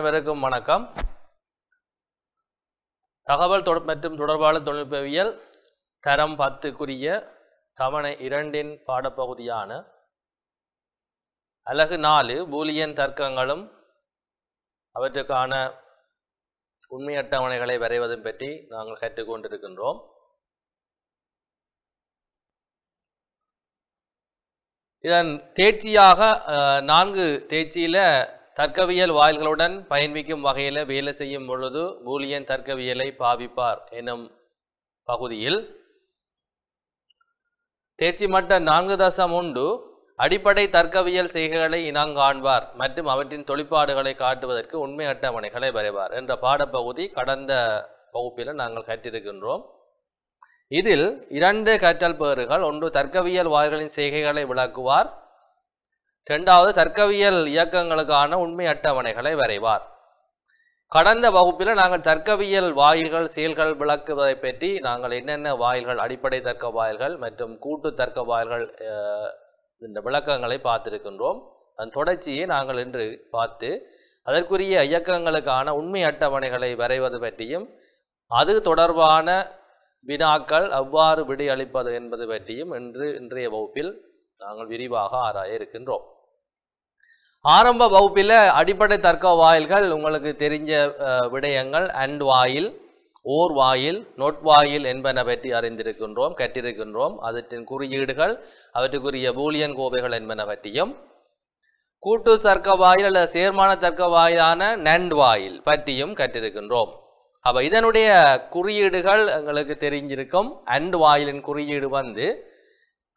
அனைவருக்கும் வணக்கம் தகவல் தொடர் மற்றும் தொடர்பாளர் தொழில்நுட்பவியல் தரம் பத்துக்குரிய தவணை இரண்டின் பாடப்பகுதியான அலகு நாலு பூலியன் தர்க்கங்களும் அவற்றுக்கான உண்மை அட்டவணைகளை வரைவதும் பற்றி நாங்கள் கற்றுக்கொண்டிருக்கின்றோம் இதன் தேர்ச்சியாக நான்கு தேர்ச்சியில் தர்க்கவியல் வாயில்களுடன் பயன்விக்கும் வகையில் வேலை செய்யும் பொழுது பூலியன் தர்க்கவியலை பாவிப்பார் எனும் பகுதியில் தேர்ச்சி மட்ட நான்கு தசம் உண்டு அடிப்படை தர்க்கவியல் செய்கைகளை இனங்காண்பார் மற்றும் அவற்றின் தொழிற்பாடுகளை காட்டுவதற்கு உண்மை அட்டவணைகளை வரைவார் என்ற பாடப்பகுதி கடந்த வகுப்பில் நாங்கள் கற்றிருக்கின்றோம் இதில் இரண்டு கற்றல் பேறுகள் ஒன்று தர்க்கவியல் வாயில்களின் செய்கைகளை விளக்குவார் ரெண்டாவது தர்க்கவியல் இயக்கங்களுக்கான உண்மை அட்டவணைகளை வரைவார் கடந்த வகுப்பில் நாங்கள் தர்க்கவியல் வாயில்கள் செயல்கள் விளக்குவதை பற்றி நாங்கள் என்னென்ன வாயில்கள் அடிப்படை தர்க்க வாயில்கள் மற்றும் கூட்டு தர்க்க வாயில்கள் இந்த விளக்கங்களை பார்த்திருக்கின்றோம் அதன் தொடர்ச்சியை நாங்கள் இன்று பார்த்து அதற்குரிய இயக்கங்களுக்கான உண்மை அட்டவணைகளை வரைவது பற்றியும் அது தொடர்பான வினாக்கள் அவ்வாறு விடையளிப்பது என்பது பற்றியும் இன்று இன்றைய வகுப்பில் நாங்கள் விரிவாக ஆராய இருக்கின்றோம் ஆரம்ப வகுப்பில் அடிப்படை தர்க்க வாயில்கள் உங்களுக்கு தெரிஞ்ச விடயங்கள் அண்ட் வாயில் ஓர் வாயில் வாயில் என்பன பற்றி அறிந்திருக்கின்றோம் கற்றிருக்கின்றோம் அவற்றின் குறியீடுகள் அவற்றுக்குரிய பூலியன் கோவைகள் என்பன பற்றியும் கூட்டு தர்க்க வாயில் அல்லது சேர்மான தர்க்க வாயிலான நண்ட் வாயில் பற்றியும் கற்றிருக்கின்றோம் அப்போ இதனுடைய குறியீடுகள் எங்களுக்கு தெரிஞ்சிருக்கும் அண்ட் வாயிலின் குறியீடு வந்து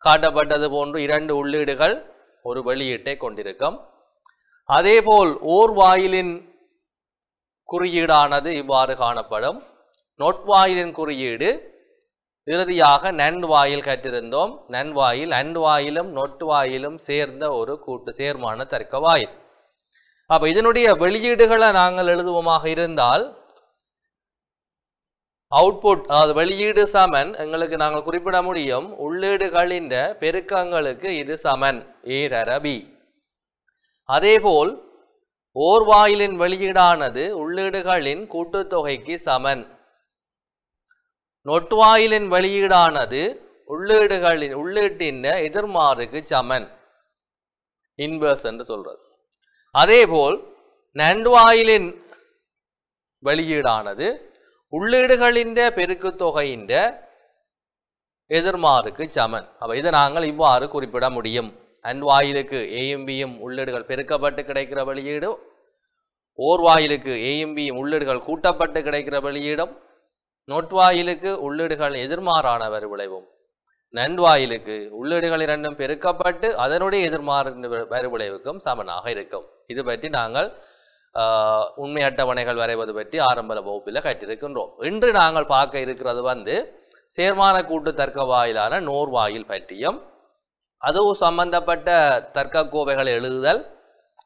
காட்டப்பட்டது போன்று இரண்டு உள்ளீடுகள் ஒரு வெளியீட்டை கொண்டிருக்கும் அதேபோல் ஓர் வாயிலின் குறியீடானது இவ்வாறு காணப்படும் நொட்வாயிலின் குறியீடு இறுதியாக நன்வாயில் கற்றிருந்தோம் நன்வாயில் அன்வாயிலும் வாயிலும் சேர்ந்த ஒரு கூட்டு சேர்மான தர்க்க வாயில் அப்போ இதனுடைய வெளியீடுகளை நாங்கள் எழுதுவோமாக இருந்தால் அவுட்புட் அதாவது வெளியீடு சமன் எங்களுக்கு நாங்கள் குறிப்பிட முடியும் உள்ளீடுகளின் பெருக்கங்களுக்கு இது சமன் ஏரபி அதேபோல் ஓர்வாயிலின் வெளியீடானது உள்ளீடுகளின் கூட்டுத்தொகைக்கு சமன் நொட்டுவாயிலின் வெளியீடானது உள்ளீடுகளின் உள்ளீட்டின் எதிர்மாறுக்கு சமன் இன்வர்ஸ் என்று சொல்றது அதேபோல் நண்டுவாயிலின் வெளியீடானது உள்ளீடுகளின் பெருக்கு தொகையின் எதிர்மாறுக்கு சமன் அப்ப இதை நாங்கள் இவ்வாறு குறிப்பிட முடியும் நன்வாயிலுக்கு ஏஎம்பியும் உள்ளீடுகள் பெருக்கப்பட்டு கிடைக்கிற வெளியீடு ஓர்வாயிலுக்கு ஏஎம்பியும் உள்ளீடுகள் கூட்டப்பட்டு கிடைக்கிற வெளியீடும் வாயிலுக்கு உள்ளீடுகள் எதிர்மாறான வரி விளைவும் நன்வாயிலுக்கு உள்ளீடுகள் இரண்டும் பெருக்கப்பட்டு அதனுடைய எதிர்மாறு விளைவுக்கும் சமனாக இருக்கும் இது பற்றி நாங்கள் உண்மை அட்டவணைகள் வரைவது பற்றி ஆரம்ப வகுப்பில் கற்றிருக்கின்றோம் இன்று நாங்கள் பார்க்க இருக்கிறது வந்து சேர்மான கூட்டு தர்க்க வாயிலான நோர்வாயில் பற்றியும் அதுவும் சம்பந்தப்பட்ட தர்க்க கோவைகளை எழுதுதல்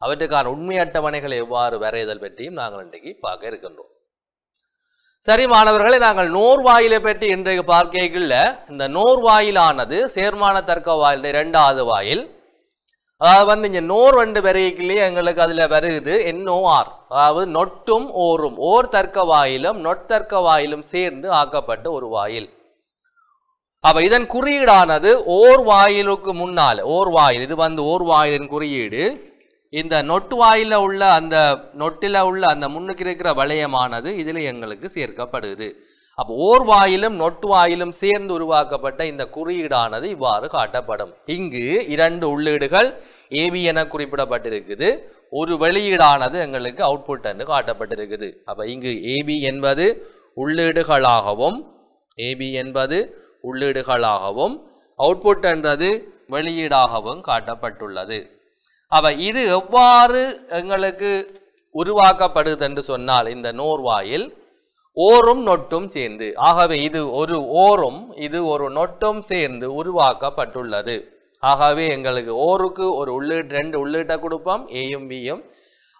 அவற்றுக்கான உண்மை அட்டவணைகளை எவ்வாறு வரைதல் பற்றியும் நாங்கள் இன்றைக்கு பார்க்க இருக்கின்றோம் சரி மாணவர்களை நாங்கள் நோர் வாயிலை பற்றி இன்றைக்கு பார்க்கல இந்த நோர் வாயிலானது சேர்மான தர்க்க வாயில் இரண்டாவது வாயில் அதாவது வந்து இங்கே நோர் வண்டு வரைக்குள்ளேயே எங்களுக்கு அதில் வருகுது என்ஓஆர் அதாவது நொட்டும் ஓரும் ஓர் தர்க்க வாயிலும் நொட் தர்க்க வாயிலும் சேர்ந்து ஆக்கப்பட்ட ஒரு வாயில் அப்ப இதன் குறியீடானது ஓர் வாயிலுக்கு முன்னால் ஓர் வாயில் இது வந்து ஓர் வாயிலின் குறியீடு இந்த நொட்டு வாயில உள்ள அந்த நொட்டில உள்ள அந்த முன்னுக்கு இருக்கிற வளையமானது இதில் எங்களுக்கு சேர்க்கப்படுது அப்போ ஓர் வாயிலும் நொட்டு வாயிலும் சேர்ந்து உருவாக்கப்பட்ட இந்த குறியீடானது இவ்வாறு காட்டப்படும் இங்கு இரண்டு உள்ளீடுகள் ஏபி என குறிப்பிடப்பட்டிருக்குது ஒரு வெளியீடானது எங்களுக்கு அவுட்புட் என்று காட்டப்பட்டிருக்குது அப்போ இங்கு ஏபி என்பது உள்ளீடுகளாகவும் ஏபி என்பது உள்ளீடுகளாகவும் அவுட்புட் என்றது வெளியீடாகவும் காட்டப்பட்டுள்ளது அவ இது எவ்வாறு எங்களுக்கு உருவாக்கப்படுது என்று சொன்னால் இந்த நோர்வாயில் ஓரும் நொட்டும் சேர்ந்து ஆகவே இது ஒரு ஓரும் இது ஒரு நொட்டும் சேர்ந்து உருவாக்கப்பட்டுள்ளது ஆகவே எங்களுக்கு ஓருக்கு ஒரு உள்ளீடு ரெண்டு உள்ளீட்டை கொடுப்போம் ஏயும் பியும்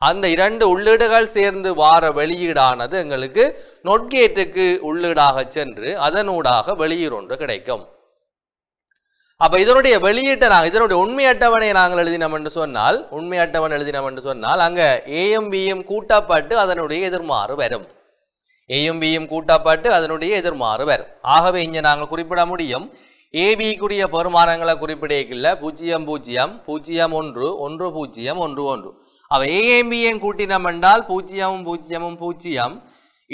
அந்த இரண்டு உள்ளீடுகள் சேர்ந்து வார வெளியீடானது எங்களுக்கு நொட்கேட்டுக்கு உள்ளீடாக சென்று அதனூடாக வெளியீடு ஒன்று கிடைக்கும் அப்போ இதனுடைய வெளியீட்டை நாங்கள் இதனுடைய உண்மை அட்டவணையை நாங்கள் எழுதினோம் என்று சொன்னால் உண்மை அட்டவணை எழுதினோம் என்று சொன்னால் அங்கே ஏஎம் பிஎம் கூட்டப்பட்டு அதனுடைய எதிர்மாறு வரும் ஏயும் பியும் கூட்டப்பட்டு அதனுடைய எதிர்மாறு வரும் ஆகவே இங்கே நாங்கள் குறிப்பிட முடியும் ஏபிக்குரிய பெருமானங்களை குறிப்பிடக்கில்ல பூஜ்ஜியம் பூஜ்ஜியம் பூஜ்ஜியம் ஒன்று ஒன்று பூஜ்ஜியம் ஒன்று ஒன்று அவை ஏஎம்பியும் கூட்டினம் என்றால் பூஜ்ஜியமும் பூஜ்ஜியமும் பூஜ்ஜியம்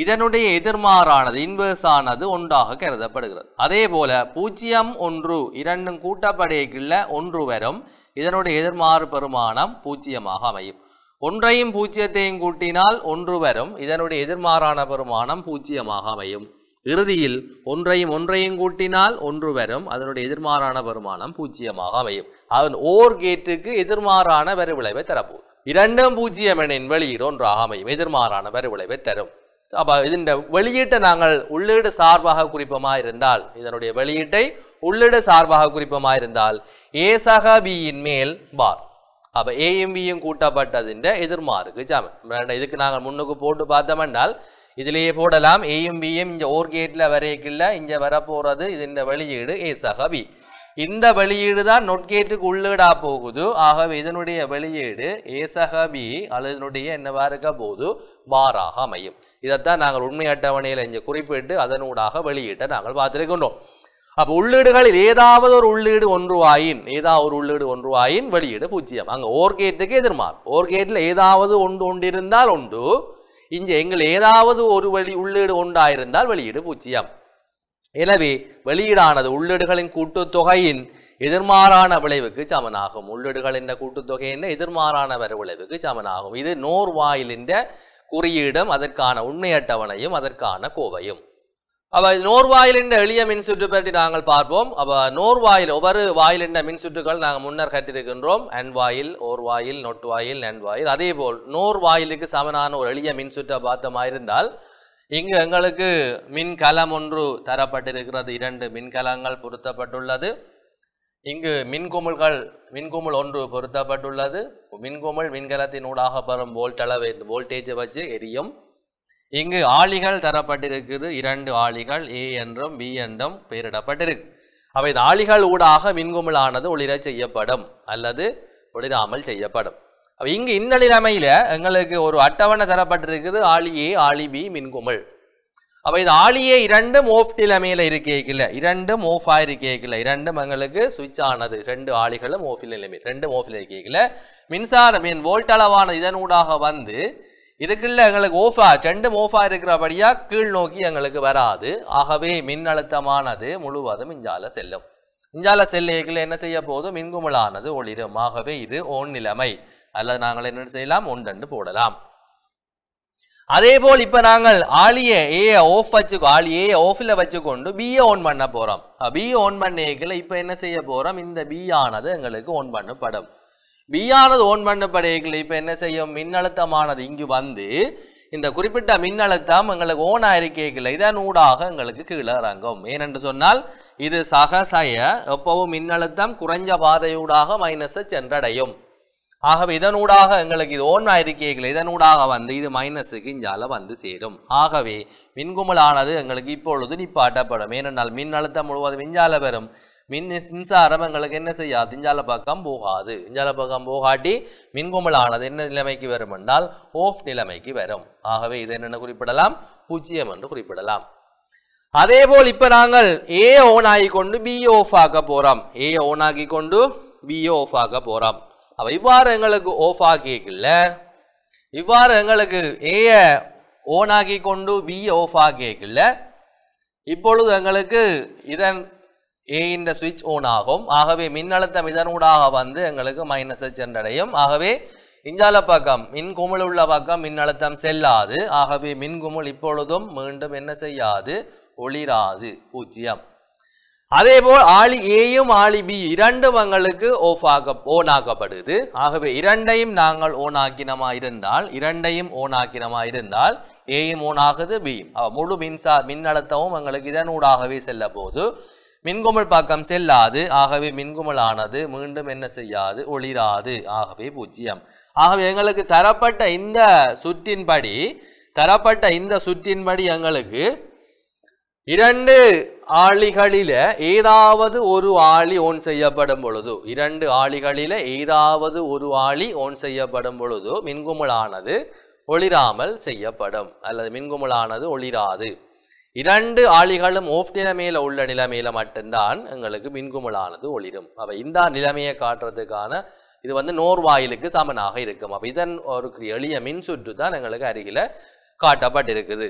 இதனுடைய எதிர்மாறானது இன்வெர்ஸானது ஆனது ஒன்றாக கருதப்படுகிறது அதே போல பூஜ்ஜியம் ஒன்று இரண்டும் கூட்டப்படையக்குள்ள ஒன்று வரும் இதனுடைய எதிர்மாறு பெருமானம் பூஜ்ஜியமாக அமையும் ஒன்றையும் பூஜ்ஜியத்தையும் கூட்டினால் ஒன்று வரும் இதனுடைய எதிர்மாறான பெருமானம் பூஜ்ஜியமாக அமையும் இறுதியில் ஒன்றையும் ஒன்றையும் கூட்டினால் ஒன்று வரும் அதனுடைய எதிர்மாறான பெருமானம் பூஜ்ஜியமாக அமையும் அதன் ஓர் கேட்டுக்கு எதிர்மாறான வரி விளைவை தரப்போகுது இரண்டும் பூஜ்ஜியம் எண்ணின் வெளியீடு ஒன்று ஆமையும் எதிர்மாறான வரிவிளைவை தரும் அப்போ இதன் வெளியீட்டை நாங்கள் உள்ளீடு சார்பாக குறிப்பமாக இருந்தால் இதனுடைய வெளியீட்டை உள்ளீடு சார்பாக குறிப்பமாக இருந்தால் ஏ சக பியின் மேல் பார் அப்போ ஏஎம் பியும் கூட்டப்பட்டதின் எதிர்மாறுக்கு ஜாமன் இதுக்கு நாங்கள் முன்னுக்கு போட்டு பார்த்தோம்னால் இதிலேயே போடலாம் ஏஎம் பியும் இங்க ஓர் கேட்டில் வரையக்கில்ல இங்கே வரப்போகிறது இதன் வெளியீடு ஏ சக பி இந்த வெளியீடு தான் நொட்கேட்டுக்கு உள்ளீடா போகுது ஆகவே இதனுடைய வெளியீடு ஏசகபி அல்லது என்னவா இருக்க போது பாராக அமையும் இதைத்தான் நாங்கள் உண்மை அட்டவணையில் இங்கே குறிப்பிட்டு அதனூடாக வெளியீட்டை நாங்கள் பார்த்துருக்கின்றோம் அப்போ உள்ளீடுகளில் ஏதாவது ஒரு உள்ளீடு ஒன்று ஆயின் ஏதாவது ஒரு உள்ளீடு ஒன்று ஆயின் வெளியீடு பூஜ்ஜியம் அங்கே ஓர்கேட்டுக்கு எதிர்மார் ஓர்கேட்டில் ஏதாவது ஒன்று ஒன்று இருந்தால் உண்டு இங்கே எங்கள் ஏதாவது ஒரு வெளி உள்ளீடு ஒன்றாயிருந்தால் வெளியீடு பூஜ்ஜியம் எனவே வெளியீடானது உள்ளீடுகளின் கூட்டுத்தொகையின் எதிர்மாறான விளைவுக்கு சமனாகும் உள்ளீடுகள் என்ற கூட்டுத்தொகை என்ன எதிர்மாறான வரவிளைவுக்கு சமனாகும் இது நோர்வாயிலின்ற குறியீடும் அதற்கான உண்மை அட்டவணையும் அதற்கான கோவையும் அப்போ நோர்வாயிலின் எளிய மின் சுற்று பற்றி நாங்கள் பார்ப்போம் அப்போ நோர்வாயில் ஒவ்வொரு வாயிலின் மின் சுற்றுகள் நாங்கள் முன்னர் கற்றிருக்கின்றோம் அன்வாயில் ஓர்வாயில் நொட்டுவாயில் நன்வாயில் அதே போல் நோர்வாயிலுக்கு சமனான ஒரு எளிய மின் சுற்றை பார்த்தமாக இருந்தால் இங்கு எங்களுக்கு மின்கலம் ஒன்று தரப்பட்டிருக்கிறது இரண்டு மின்கலங்கள் பொருத்தப்பட்டுள்ளது இங்கு மின்குமிழ்கள் மின்குமிழ் ஒன்று பொருத்தப்பட்டுள்ளது மின்குமிழ் மின்கலத்தின் ஊடாக பெறும் வோல்ட் அளவு இந்த வோல்டேஜை வச்சு எரியும் இங்கு ஆளிகள் தரப்பட்டிருக்கிறது இரண்டு ஆளிகள் ஏ என்றும் பி என்றும் பெயரிடப்பட்டிருக்கு அவை இந்த ஆளிகள் ஊடாக மின்குமிழானது ஒளிரச் ஒளிர செய்யப்படும் அல்லது ஒளிராமல் செய்யப்படும் அப்போ இங்கே இந்த நிலைமையில் எங்களுக்கு ஒரு அட்டவணை தரப்பட்டிருக்குது ஆளியே ஆளி பி மின்குமிழ் அப்போ இது ஆலியே இரண்டும் ஓஃப் நிலைமையில் இருக்கேக்கில்ல இரண்டும் ஓஃப் ஆயிருக்கேக்கில்ல இரண்டும் எங்களுக்கு சுவிட்ச் ஆனது ரெண்டு ஆளிகளும் ஓஃபில் நிலைமை ரெண்டும் ஓஃபில் இருக்கேக்கில்ல மின்சாரம் என் வோல்ட் அளவான இதனூடாக வந்து இதுக்குள்ள எங்களுக்கு ஓஃபா ரெண்டும் ஓஃபா இருக்கிறபடியாக கீழ் நோக்கி எங்களுக்கு வராது ஆகவே மின் அழுத்தமானது முழுவதும் இஞ்சால செல்லும் இஞ்சால செல்லைகளை என்ன செய்ய போதும் மின்குமலானது ஒளிரும் ஆகவே இது ஓன் நிலைமை அல்லது நாங்கள் என்ன செய்யலாம் ஒன்றண்டு போடலாம் அதே போல் இப்போ நாங்கள் ஆலியை ஏ ஆஃப் வச்சுக்கோ ஆலி ஆஃபில் வச்சுக்கொண்டு பிஏ ஆன் பண்ண போகிறோம் பி ஆன் பண்ணிக்கல இப்போ என்ன செய்ய போகிறோம் இந்த பி ஆனது எங்களுக்கு ஆன் பண்ணப்படும் பி ஆனது ஓன் பண்ணப்படையக்கில் இப்போ என்ன செய்யும் மின்னழுத்தமானது இங்கு வந்து இந்த குறிப்பிட்ட மின்னழுத்தம் எங்களுக்கு ஓன் ஆயிருக்கேக்கில்ல இதன் ஊடாக எங்களுக்கு கீழே இறங்கும் ஏனென்று சொன்னால் இது சகசய எப்பவும் மின்னழுத்தம் குறைஞ்ச பாதையூடாக மைனஸை சென்றடையும் ஆகவே இதனூடாக எங்களுக்கு இது ஓன் அறிக்கைகள் இதனூடாக வந்து இது மைனஸுக்கு இஞ்சால வந்து சேரும் ஆகவே மின்குமலானது எங்களுக்கு இப்பொழுது நிப்பாட்டப்படும் ஏனென்றால் மின் அழுத்தம் முழுவதும் இஞ்சால பெறும் மின் மின்சாரம் எங்களுக்கு என்ன செய்யாது இஞ்சால பக்கம் போகாது இஞ்சால பக்கம் போகாட்டி மின்குமலானது என்ன நிலைமைக்கு வரும் என்றால் ஓஃப் நிலைமைக்கு வரும் ஆகவே இது என்னென்ன குறிப்பிடலாம் பூஜ்ஜியம் என்று குறிப்பிடலாம் அதே போல் இப்போ நாங்கள் ஏ ஓன் ஆகி கொண்டு பி ஓஃப் ஆக்க போகிறோம் ஏ ஓன் ஆகி கொண்டு பி ஓஃப் ஆக்க போகிறோம் அப்போ இவ்வாறு எங்களுக்கு ஓஃப் ஆகிக்கல இவ்வாறு எங்களுக்கு ஏய ஓன் ஆகி கொண்டு பி ஓஃப் ஆகிக்கல இப்பொழுது எங்களுக்கு இதன் ஏயின் சுவிட்ச் ஓன் ஆகும் ஆகவே மின்னழுத்தம் இதனூடாக வந்து எங்களுக்கு மைனஸை சென்றடையும் ஆகவே இஞ்சால பக்கம் மின் உள்ள பக்கம் மின்னழுத்தம் செல்லாது ஆகவே மின்குமுள் இப்பொழுதும் மீண்டும் என்ன செய்யாது ஒளிராது பூஜ்ஜியம் அதே போல் ஆளி ஏயும் ஆளி பி இரண்டும் எங்களுக்கு ஓஃப் ஆக ஓன் ஆகப்படுது ஆகவே இரண்டையும் நாங்கள் ஓன் ஆக்கினமா இருந்தால் இரண்டையும் ஓன் ஆக்கினமா இருந்தால் ஏயும் ஓன் ஆகுது பியும் முழு மின்சா மின்னழுத்தமும் எங்களுக்கு இதனூடாகவே செல்ல போது மின்குமல் பக்கம் செல்லாது ஆகவே மின்குமலானது ஆனது மீண்டும் என்ன செய்யாது ஒளிராது ஆகவே பூஜ்ஜியம் ஆகவே எங்களுக்கு தரப்பட்ட இந்த சுற்றின்படி தரப்பட்ட இந்த சுற்றின்படி எங்களுக்கு இரண்டு ஆளிகளில ஏதாவது ஒரு ஆளி ஓன் செய்யப்படும் பொழுது இரண்டு ஆளிகளில ஏதாவது ஒரு ஆளி ஓன் செய்யப்படும் பொழுது மின்குமலானது ஒளிராமல் செய்யப்படும் அல்லது மின்குமலானது ஒளிராது இரண்டு ஆளிகளும் ஓஃப் நிலைமையில உள்ள நிலைமையில மட்டும்தான் எங்களுக்கு மின்குமலானது ஒளிரும் அப்ப இந்த நிலைமையை காட்டுறதுக்கான இது வந்து நோர்வாயிலுக்கு சமனாக இருக்கும் அப்ப இதன் ஒரு எளிய மின்சுற்று தான் எங்களுக்கு அருகில காட்டப்பட்டிருக்குது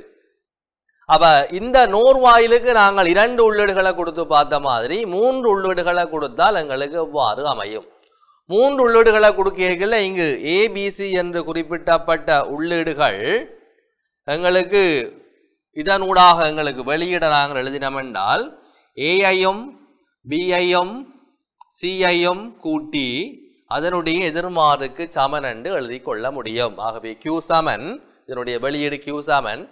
அப்போ இந்த நூறு வாயிலுக்கு நாங்கள் இரண்டு உள்ளீடுகளை கொடுத்து பார்த்த மாதிரி மூன்று உள்ளீடுகளை கொடுத்தால் எங்களுக்கு எவ்வாறு அமையும் மூன்று உள்ளீடுகளை கொடுக்கிறீர்கள் இங்கு ஏபிசி என்று குறிப்பிட்டப்பட்ட உள்ளீடுகள் எங்களுக்கு இதனூடாக எங்களுக்கு வெளியிட நாங்கள் எழுதினோம் என்றால் ஏஐயும் பிஐயும் சிஐயும் கூட்டி அதனுடைய எதிர்மாறுக்கு சமன் என்று எழுதி கொள்ள முடியும் ஆகவே கியூ சமன் இதனுடைய வெளியீடு கியூ சமன்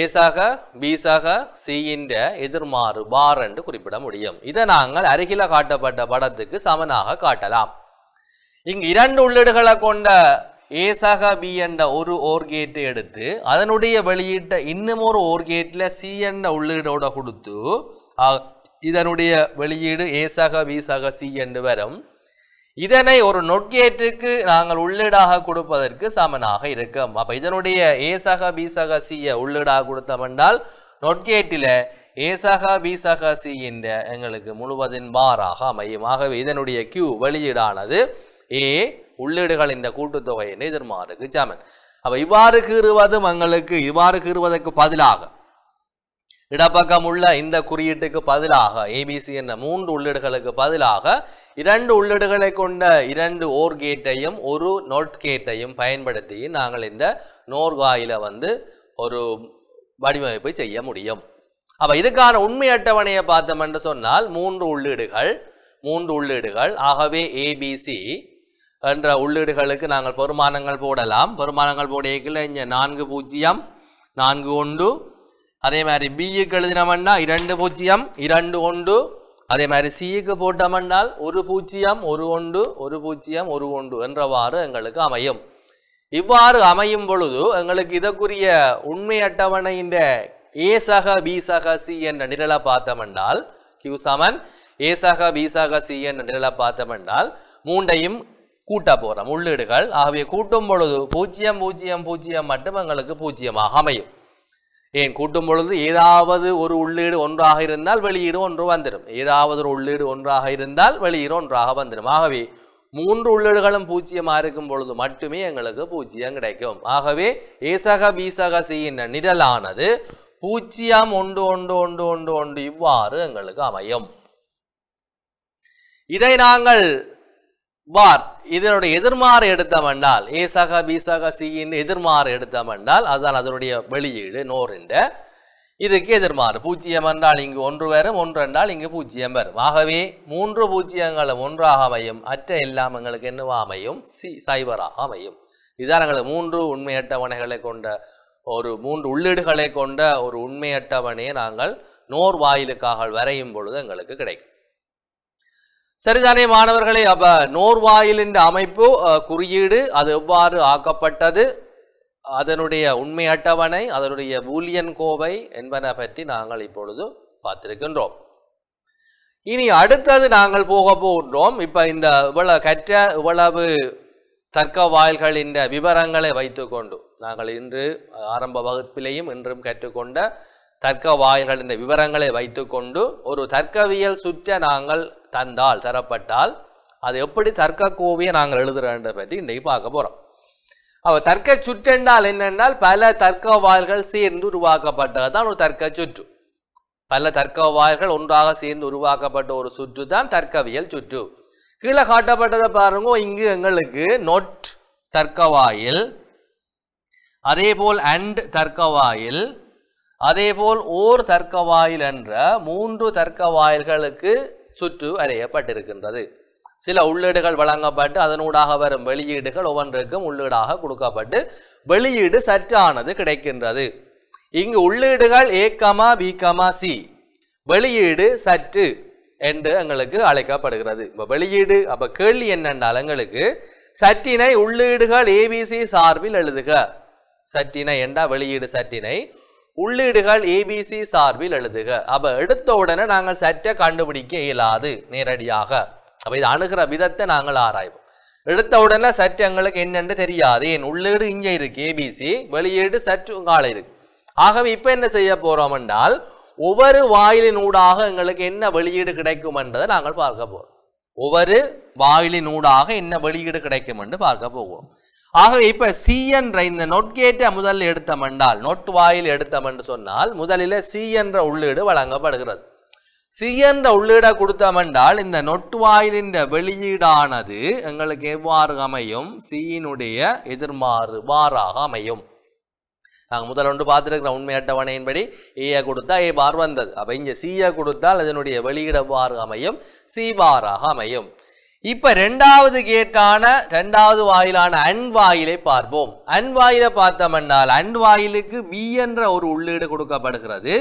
ஏசாக பீசாக சியின்ற எதிர்மாறு பார் என்று குறிப்பிட முடியும் இதை நாங்கள் அருகில காட்டப்பட்ட படத்துக்கு சமனாக காட்டலாம் இங்கு இரண்டு உள்ளீடுகளை கொண்ட ஏசக பி என்ற ஒரு ஓர்கேட்டை எடுத்து அதனுடைய வெளியீட்டை இன்னும் ஒரு ஓர்கேட்டில் சி என்ற உள்ளீடோட கொடுத்து இதனுடைய வெளியீடு ஏசக ஏசாக சக சி என்று வரும் இதனை ஒரு நொட்கேட்டுக்கு நாங்கள் உள்ளீடாக கொடுப்பதற்கு சமனாக இருக்கும் அப்போ இதனுடைய ஏசக பிசக சிய உள்ளீடாக கொடுத்தமென்றால் நொட்கேட்டில் ஏசக பிசக சி என்ற எங்களுக்கு முழுவதின் பாராக அமையும் ஆகவே இதனுடைய கியூ வெளியீடானது ஏ உள்ளீடுகள் இந்த கூட்டுத்தொகை என்று எதிர்மாறுக்கு சமன் அப்போ இவ்வாறு கீறுவதும் எங்களுக்கு இவ்வாறு கீறுவதற்கு பதிலாக இடப்பக்கம் உள்ள இந்த குறியீட்டுக்கு பதிலாக ஏபிசி என்ற மூன்று உள்ளீடுகளுக்கு பதிலாக இரண்டு உள்ளீடுகளை கொண்ட இரண்டு ஓர் கேட்டையும் ஒரு நோட் கேட்டையும் பயன்படுத்தி நாங்கள் இந்த நோர்காயில வந்து ஒரு வடிவமைப்பு செய்ய முடியும் அப்போ இதுக்கான உண்மை அட்டவணையை பார்த்தோம் என்று சொன்னால் மூன்று உள்ளீடுகள் மூன்று உள்ளீடுகள் ஆகவே ஏபிசி என்ற உள்ளீடுகளுக்கு நாங்கள் பெருமானங்கள் போடலாம் பெருமானங்கள் போடியக்கில் இங்கே நான்கு பூஜ்ஜியம் நான்கு ஒன்று அதே மாதிரி பிஏக்கு எழுதினோம்னா இரண்டு பூஜ்ஜியம் இரண்டு ஒன்று அதே மாதிரி சிக்கு போட்டோம்னால் ஒரு பூஜ்ஜியம் ஒரு ஒன்று ஒரு பூஜ்ஜியம் ஒரு ஒன்று என்றவாறு எங்களுக்கு அமையும் இவ்வாறு அமையும் பொழுது எங்களுக்கு இதற்குரிய உண்மை அட்டவணையின் ஏ சக பி சக சி என்ற நிரலை பார்த்தமென்றால் கியூ சமன் ஏ சக பி சக சி என்ற நிரலை பார்த்தமென்றால் மூண்டையும் கூட்ட போகிறோம் உள்ளீடுகள் ஆகவே கூட்டும் பொழுது பூஜ்ஜியம் பூஜ்ஜியம் பூஜ்ஜியம் மட்டும் எங்களுக்கு பூஜ்ஜியமாக அமையும் ஏன் கூட்டும் பொழுது ஏதாவது ஒரு உள்ளீடு ஒன்றாக இருந்தால் வெளியீடு ஒன்று வந்துடும் ஏதாவது ஒரு உள்ளீடு ஒன்றாக இருந்தால் வெளியீடு ஒன்றாக வந்துடும் ஆகவே மூன்று உள்ளீடுகளும் பூஜ்ஜியமாக இருக்கும் பொழுது மட்டுமே எங்களுக்கு பூஜ்ஜியம் கிடைக்கும் ஆகவே ஏசக பீசக செய்கின்ற நிரலானது பூஜ்ஜியம் ஒன்று ஒன்று ஒன்று ஒன்று ஒன்று இவ்வாறு எங்களுக்கு அமையும் இதை நாங்கள் பார் இதனுடைய எதிர்மாறு எடுத்தோம் என்றால் ஏசாக சி சின்னு எதிர்மாறு எடுத்தோம் என்றால் அதுதான் அதனுடைய வெளியீடு நோர் என்ற இதுக்கு எதிர்மாறு பூஜ்ஜியம் என்றால் இங்கு ஒன்று வரும் ஒன்று என்றால் இங்கு பூஜ்ஜியம் வரும் ஆகவே மூன்று பூஜ்ஜியங்கள் ஒன்றாக அமையும் அற்ற எல்லாம் எங்களுக்கு என்னவா அமையும் சி சைபராக அமையும் இதுதான் எங்களுக்கு மூன்று உண்மையட்டவணைகளை கொண்ட ஒரு மூன்று உள்ளீடுகளை கொண்ட ஒரு உண்மையட்டவணையை நாங்கள் நோர் வாயிலுக்காக வரையும் பொழுது எங்களுக்கு கிடைக்கும் சரிதானே மாணவர்களே அப்ப நோர்வாயிலின் அமைப்பு குறியீடு அது எவ்வாறு ஆக்கப்பட்டது அதனுடைய உண்மை அட்டவணை அதனுடைய பூலியன் கோவை என்பன பற்றி நாங்கள் இப்பொழுது பார்த்திருக்கின்றோம் இனி அடுத்தது நாங்கள் போக போகின்றோம் இப்போ இந்த இவ்வளவு கற்ற இவ்வளவு தர்க்க வாயில்களின் விவரங்களை வைத்துக்கொண்டு நாங்கள் இன்று ஆரம்ப வகுப்பிலேயும் இன்றும் கற்றுக்கொண்ட தர்க்க வாயில்களின் விவரங்களை வைத்துக்கொண்டு ஒரு தர்க்கவியல் சுற்ற நாங்கள் தந்தால் தரப்பட்டால் அது எப்படி தர்க்க கோவியை நாங்கள் எழுதுறோன்றதை பற்றி இன்றைக்கு பார்க்க போகிறோம் அவள் தர்க்க சுற்றென்றால் என்னென்றால் பல தர்க்கவாய்கள் சேர்ந்து உருவாக்கப்பட்டது தான் ஒரு தர்க்க சுற்று பல தர்க்கவாள்கள் ஒன்றாக சேர்ந்து உருவாக்கப்பட்ட ஒரு சுற்று தான் தர்க்கவியல் சுற்று கீழே காட்டப்பட்டதை பாருங்க இங்கு எங்களுக்கு நொட் தர்க்கவாயில் அதே போல் அண்ட் தர்க்கவாயில் அதே போல் ஓர் தர்க்கவாயில் என்ற மூன்று தர்க்கவாயில்களுக்கு சுற்று வரையப்பட்டிருக்கின்றது சில உள்ளீடுகள் வழங்கப்பட்டு அதனூடாக வரும் வெளியீடுகள் ஒவ்வொன்றுக்கும் உள்ளீடாக கொடுக்கப்பட்டு வெளியீடு சற்றானது கிடைக்கின்றது இங்கு உள்ளீடுகள் ஏக்கமா வீக்கமா கமா சி வெளியீடு சற்று என்று எங்களுக்கு அழைக்கப்படுகிறது இப்போ வெளியீடு அப்போ கேள்வி என்னென்றால் எங்களுக்கு சற்றினை உள்ளீடுகள் ஏபிசி சார்பில் எழுதுக சற்றினை என்றா வெளியீடு சற்றினை உள்ளீடுகள் ஏபிசி சார்பில் எழுதுக அப்போ எடுத்த உடனே நாங்கள் சற்றை கண்டுபிடிக்க இயலாது நேரடியாக அப்போ இது அணுகிற விதத்தை நாங்கள் ஆராய்வோம் எடுத்த உடனே சற்று எங்களுக்கு என்னென்று தெரியாது என் உள்ளீடு இங்கே இருக்கு ஏபிசி வெளியீடு சற்று உங்கால இருக்கு ஆகவே இப்போ என்ன செய்ய போறோம் என்றால் ஒவ்வொரு வாயிலினூடாக எங்களுக்கு என்ன வெளியீடு கிடைக்கும் என்றதை நாங்கள் பார்க்க போறோம் ஒவ்வொரு வாயிலினூடாக என்ன வெளியீடு கிடைக்கும் என்று பார்க்க போகிறோம் ஆகவே இப்போ சிஎன்ற இந்த நோட் முதலில் எடுத்தமண்டால் நோட் வாயில் எடுத்தமன்று சொன்னால் முதலில் சி என்ற உள்ளீடு வழங்கப்படுகிறது சி என்ற உள்ளீடை கொடுத்தமண்டால் இந்த நொட் வாயிலின் வெளியீடானது எங்களுக்கு எவ்வாறு அமையும் சியினுடைய எதிர்மாறு மாறாக அமையும் நாங்கள் முதல் ஒன்று பார்த்துருக்கிற உண்மை அட்டவணையின்படி ஏயை e கொடுத்தா ஏ பார் வந்தது அப்போ இங்கே சியை கொடுத்தால் அதனுடைய வெளியீடு பார் அமையும் சி பாராக அமையும் இப்போ ரெண்டாவது கேட்டான ரெண்டாவது வாயிலான அன் வாயிலை பார்ப்போம் அன் வாயிலை என்றால் அன் வாயிலுக்கு பி என்ற ஒரு உள்ளீடு கொடுக்கப்படுகிறது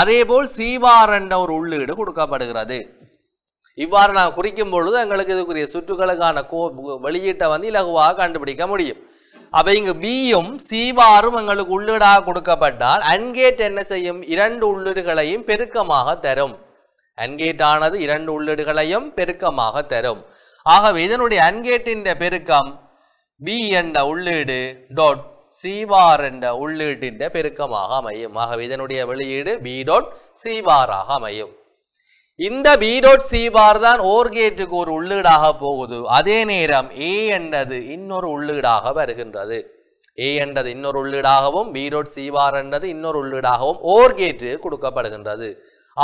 அதே போல் சீவார் என்ற ஒரு உள்ளீடு கொடுக்கப்படுகிறது இவ்வாறு நான் குறிக்கும் பொழுது எங்களுக்கு இதுக்குரிய சுற்றுகளுக்கான கோ வெளியீட்டை வந்து இலகுவாக கண்டுபிடிக்க முடியும் அப்போ இங்கு பியும் சிவாரும் எங்களுக்கு உள்ளீடாக கொடுக்கப்பட்டால் அன்கேட் என்ன செய்யும் இரண்டு உள்ளீடுகளையும் பெருக்கமாக தரும் அன்கேட்டானது இரண்டு உள்ளீடுகளையும் பெருக்கமாக தரும் ஆகவே இதனுடைய அன்கேட்டின் பெருக்கம் பி என்ற உள்ளீடு டாட் சிவார் என்ற உள்ளீட்டின் பெருக்கமாக அமையும் ஆகவே இதனுடைய வெளியீடு பி டாட் சிவாராக அமையும் இந்த பி சி சிவார் தான் ஓர் கேட்டுக்கு ஒரு உள்ளீடாக போகுது அதே நேரம் ஏ என்றது இன்னொரு உள்ளீடாக வருகின்றது ஏ என்றது இன்னொரு உள்ளீடாகவும் பி டோட் சிவார் என்றது இன்னொரு உள்ளீடாகவும் ஓர் கேட்டு கொடுக்கப்படுகின்றது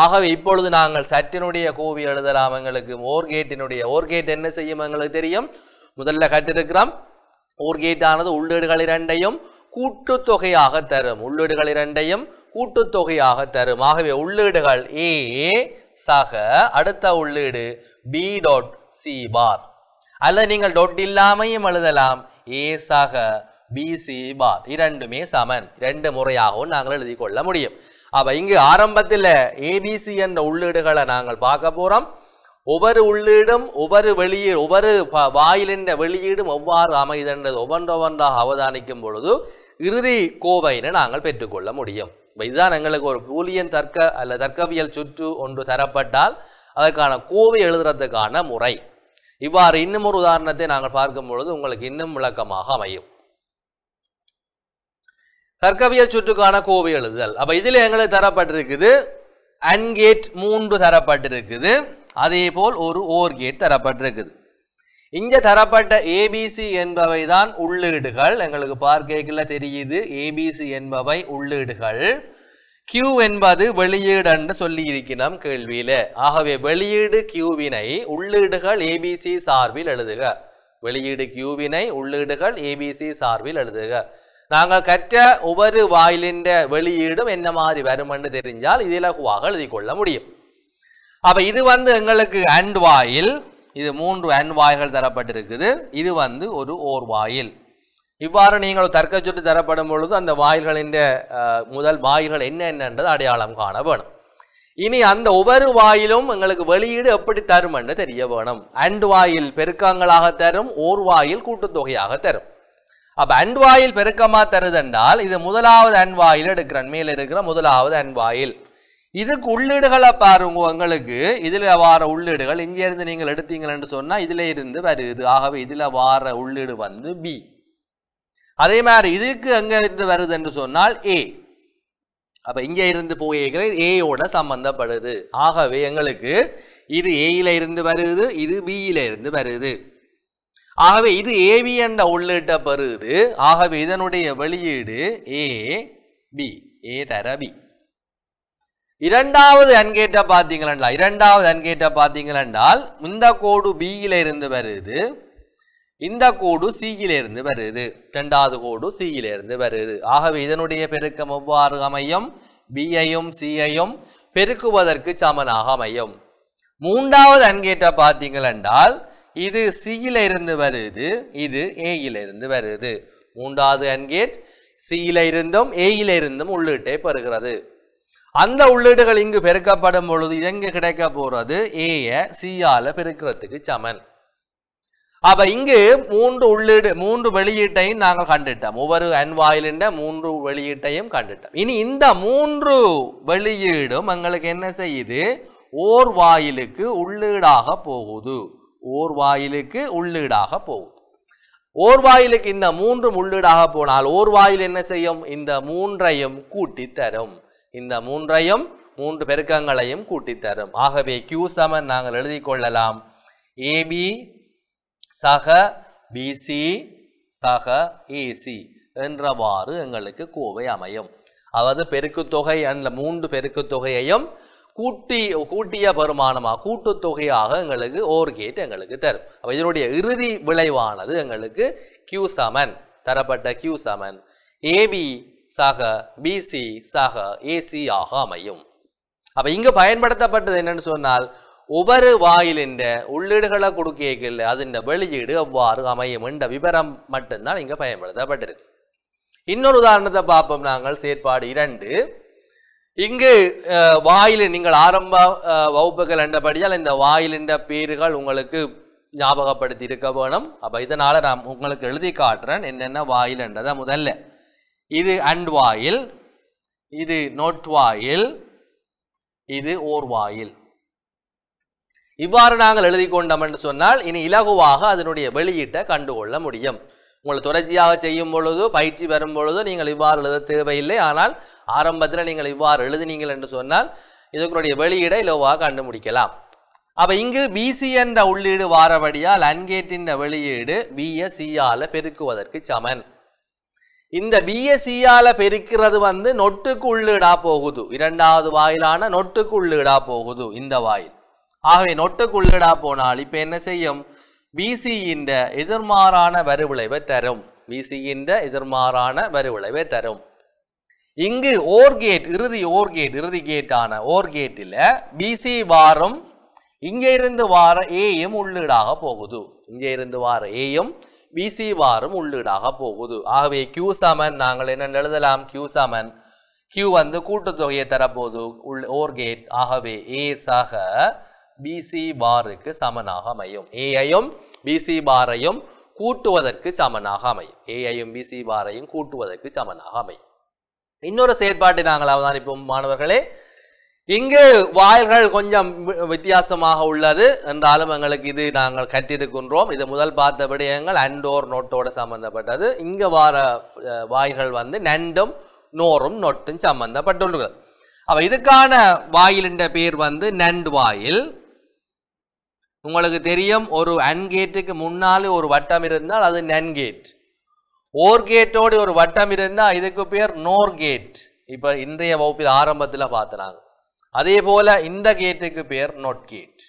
ஆகவே இப்பொழுது நாங்கள் சற்றினுடைய கோவி எழுதலாம் எங்களுக்கு ஓர்கேட்டினுடைய ஓர்கேட் என்ன செய்யும் எங்களுக்கு தெரியும் முதல்ல கட்டிருக்கிறோம் ஆனது உள்ளீடுகள் இரண்டையும் கூட்டுத்தொகையாக தரும் உள்ளீடுகள் இரண்டையும் கூட்டுத்தொகையாக தரும் ஆகவே உள்ளீடுகள் ஏ சக அடுத்த உள்ளீடு பி டாட் சி பார் அல்லது நீங்கள் டொட் இல்லாமையும் எழுதலாம் ஏ சக பி சி பார் இரண்டுமே சமன் ரெண்டு முறையாகவும் நாங்கள் எழுதி கொள்ள முடியும் அப்போ இங்கு ஆரம்பத்தில் ஏபிசி என்ற உள்ளீடுகளை நாங்கள் பார்க்க போகிறோம் ஒவ்வொரு உள்ளீடும் ஒவ்வொரு வெளியீடு ஒவ்வொரு வாயிலின்ற வெளியீடும் ஒவ்வாறு அமைதன்றது ஒவ்வொன்றொவன்றாக அவதானிக்கும் பொழுது இறுதி கோவையினை நாங்கள் பெற்றுக்கொள்ள முடியும் இதுதான் எங்களுக்கு ஒரு பூலியன் தர்க்க அல்ல தர்க்கவியல் சுற்று ஒன்று தரப்பட்டால் அதற்கான கோவை எழுதுறதுக்கான முறை இவ்வாறு இன்னும் ஒரு உதாரணத்தை நாங்கள் பார்க்கும் பொழுது உங்களுக்கு இன்னும் விளக்கமாக அமையும் தர்க்கவியல் சுற்றுக்கான கோவை எழுதுதல் அப்போ இதில் எங்களுக்கு தரப்பட்டிருக்குது அன்கேட் மூன்று தரப்பட்டிருக்குது அதே போல் ஒரு ஓர் கேட் தரப்பட்டிருக்குது இங்கே தரப்பட்ட ஏபிசி என்பவை தான் உள்ளீடுகள் எங்களுக்கு பார்க்கல தெரியுது ஏபிசி என்பவை உள்ளீடுகள் கியூ என்பது வெளியீடு என்று சொல்லி இருக்கிறோம் கேள்வியில ஆகவே வெளியீடு கியூவினை உள்ளீடுகள் ஏபிசி சார்பில் எழுதுக வெளியீடு கியூவினை உள்ளீடுகள் ஏபிசி சார்பில் எழுதுக நாங்கள் கற்ற ஒவ்வொரு வாயிலின் வெளியீடும் என்ன மாதிரி வருமென்று தெரிஞ்சால் இது இலகுவாக எழுதி கொள்ள முடியும் அப்போ இது வந்து எங்களுக்கு அண்ட் வாயில் இது மூன்று அண்ட் வாய்கள் தரப்பட்டிருக்குது இது வந்து ஒரு ஓர் வாயில் இவ்வாறு நீங்கள் தர்க்க சுற்று தரப்படும் பொழுது அந்த வாயில்களின் முதல் வாயில்கள் என்ன என்னன்றது அடையாளம் காண வேணும் இனி அந்த ஒவ்வொரு வாயிலும் எங்களுக்கு வெளியீடு எப்படி தரும் என்று தெரிய வேணும் அண்ட் வாயில் பெருக்கங்களாக தரும் ஓர் வாயில் கூட்டுத்தொகையாக தரும் அப்போ அன்வாயில் பெருக்கமாக தருது என்றால் இது முதலாவது அன்வாயில் எடுக்கிறேன் மேல இருக்கிற முதலாவது அன்வாயில் இதுக்கு உள்ளீடுகளை பாருங்க உங்களுக்கு இதில் வார உள்ளீடுகள் இங்கேருந்து நீங்கள் எடுத்தீங்கன்னு சொன்னால் இதுல இருந்து வருது ஆகவே இதில் வார உள்ளீடு வந்து பி அதே மாதிரி இதுக்கு எங்கே இருந்து வருது என்று சொன்னால் ஏ அப்போ இங்கே இருந்து போகிற ஏயோட சம்பந்தப்படுது ஆகவே எங்களுக்கு இது ஏயில இருந்து வருது இது பியில இருந்து வருது ஆகவே இது ஏபி என்ற உள்ளிட்ட பெறுது ஆகவே இதனுடைய வெளியீடு ஏ பி ஏ தர பி இரண்டாவது அன்கேட்ட பார்த்தீங்களா இரண்டாவது அன்கேட்ட பார்த்தீங்களென்றால் இந்த கோடு பியில இருந்து வருது இந்த கோடு சியில இருந்து வருது இரண்டாவது கோடு சியில இருந்து வருது ஆகவே இதனுடைய பெருக்கம் எவ்வாறு அமையும் பிஐயும் சியையும் பெருக்குவதற்கு சமனாக அமையும் மூன்றாவது அன்கேட்ட பார்த்தீங்களா இது சியில இருந்து வருது இது ஏயில இருந்து வருது மூன்றாவது அன்கேட் சியில இருந்தும் ஏயில இருந்தும் உள்ளீட்டை பெறுகிறது அந்த உள்ளீடுகள் இங்கு பெருக்கப்படும் பொழுது எங்க கிடைக்க போறது ஏய சியால பெருக்கிறதுக்கு சமன் அப்ப இங்கு மூன்று உள்ளீடு மூன்று வெளியீட்டையும் நாங்கள் கண்டுட்டோம் ஒவ்வொரு அன்வாயிலிண்ட மூன்று வெளியீட்டையும் கண்டுட்டோம் இனி இந்த மூன்று வெளியீடும் எங்களுக்கு என்ன செய்யுது ஓர் வாயிலுக்கு உள்ளீடாக போகுது ஓர் வாயிலுக்கு உள்ளீடாக போகும் ஓர் வாயிலுக்கு இந்த மூன்றும் உள்ளீடாக போனால் ஓர் வாயில் என்ன செய்யும் இந்த மூன்றையும் கூட்டி தரும் இந்த மூன்றையும் மூன்று பெருக்கங்களையும் கூட்டி தரும் ஆகவே கியூ சமன் நாங்கள் எழுதி கொள்ளலாம் ஏபி சக பிசி சக ஏசி என்றவாறு எங்களுக்கு கோவை அமையும் அதாவது பெருக்குத்தொகை அந்த மூன்று பெருக்குத்தொகையையும் கூட்டி கூட்டிய வருமானமாக கூட்டு தொகையாக எங்களுக்கு ஓர் கேட் எங்களுக்கு தரும் அப்போ இதனுடைய இறுதி விளைவானது எங்களுக்கு கியூ சமன் தரப்பட்ட கியூ சமன் ஏபி சாக பிசி சாக ஏசி ஆக அமையும் அப்போ இங்கு பயன்படுத்தப்பட்டது என்னன்னு சொன்னால் ஒவ்வொரு வாயிலின் உள்ளீடுகளை அது இந்த வெளியீடு அவ்வாறு அமையும் என்ற விவரம் மட்டும்தான் இங்கே பயன்படுத்தப்பட்டிருக்கு இன்னொரு உதாரணத்தை பார்ப்போம் நாங்கள் செயற்பாடு இரண்டு இங்கு வாயில் நீங்கள் ஆரம்ப வகுப்புகள் என்றபடியால் இந்த வாயில் என்ற பேர்கள் உங்களுக்கு ஞாபகப்படுத்தி இருக்க வேணும் அப்போ இதனால் நான் உங்களுக்கு எழுதி காட்டுறேன் என்னென்ன வாயில் என்றதை முதல்ல இது அண்ட் வாயில் இது நோட் வாயில் இது ஓர் வாயில் இவ்வாறு நாங்கள் எழுதி கொண்டோம் என்று சொன்னால் இனி இலகுவாக அதனுடைய வெளியீட்டை கண்டுகொள்ள முடியும் உங்களை தொடர்ச்சியாக செய்யும் பொழுது பயிற்சி பெறும் பொழுது நீங்கள் இவ்வாறு எழுத தேவையில்லை ஆனால் ஆரம்பத்தில் நீங்கள் இவ்வாறு எழுதினீங்கள் என்று சொன்னால் இதற்குடைய வெளியீடை லோவாக கண்டுபிடிக்கலாம் அப்போ இங்கு பிசி என்ற உள்ளீடு வாரபடியால் அன்கேட்டின் வெளியீடு பிஎஸ்சியால் பெருக்குவதற்கு சமன் இந்த பிஎஸ்சியால் பெருக்கிறது வந்து நொட்டுக்கு உள்ளீடா போகுது இரண்டாவது வாயிலான நொட்டுக்கு உள்ளீடா போகுது இந்த வாயில் ஆகவே நொட்டுக்கு உள்ளீடா போனால் இப்போ என்ன செய்யும் பிசியின் எதிர்மாறான வரிவிளைவை தரும் பிசியின் எதிர்மாறான வரிவிளைவை தரும் இங்கு ஓர் கேட் இறுதி ஓர் கேட் இறுதி கேட்டான ஓர் கேட்டில் பிசி வாரம் இங்கே இருந்து வார ஏயும் உள்ளீடாக போகுது இங்கே இருந்து வார ஏயும் பிசி வாரம் உள்ளீடாக போகுது ஆகவே கியூ சமன் நாங்கள் என்ன எழுதலாம் கியூ சமன் கியூ வந்து கூட்டுத்தொகையை தரப்போது உள் ஓர் கேட் ஆகவே ஏ சக பிசி பாருக்கு சமனாக அமையும் ஏஐயும் பிசி பாரையும் கூட்டுவதற்கு சமனாக அமையும் ஏஐயும் பிசி பாரையும் கூட்டுவதற்கு சமனாக அமையும் இன்னொரு செயற்பாட்டை நாங்கள் அவதானிப்போம் மாணவர்களே இங்கு வாயில்கள் கொஞ்சம் வித்தியாசமாக உள்ளது என்றாலும் எங்களுக்கு இது நாங்கள் கற்றிருக்கின்றோம் இது முதல் பார்த்தபடி எங்கள் அண்டோர் நோட்டோடு சம்பந்தப்பட்டது இங்கு வார வாயில்கள் வந்து நண்டும் நோரும் நொட்டும் சம்பந்தப்பட்டுள்ளது அப்போ இதுக்கான வாயிலின்ற பேர் வந்து நண்டு வாயில் உங்களுக்கு தெரியும் ஒரு அன்கேட்டுக்கு முன்னாலே ஒரு வட்டம் இருந்தால் அது நன்கேட் ஓர் கேட்டோடு ஒரு வட்டம் இருந்தால் இதுக்கு பேர் நோர் கேட் இப்போ இன்றைய வகுப்பில் ஆரம்பத்தில் பார்த்துனாங்க அதே போல் இந்த கேட்டுக்கு பேர் நோட் கேட்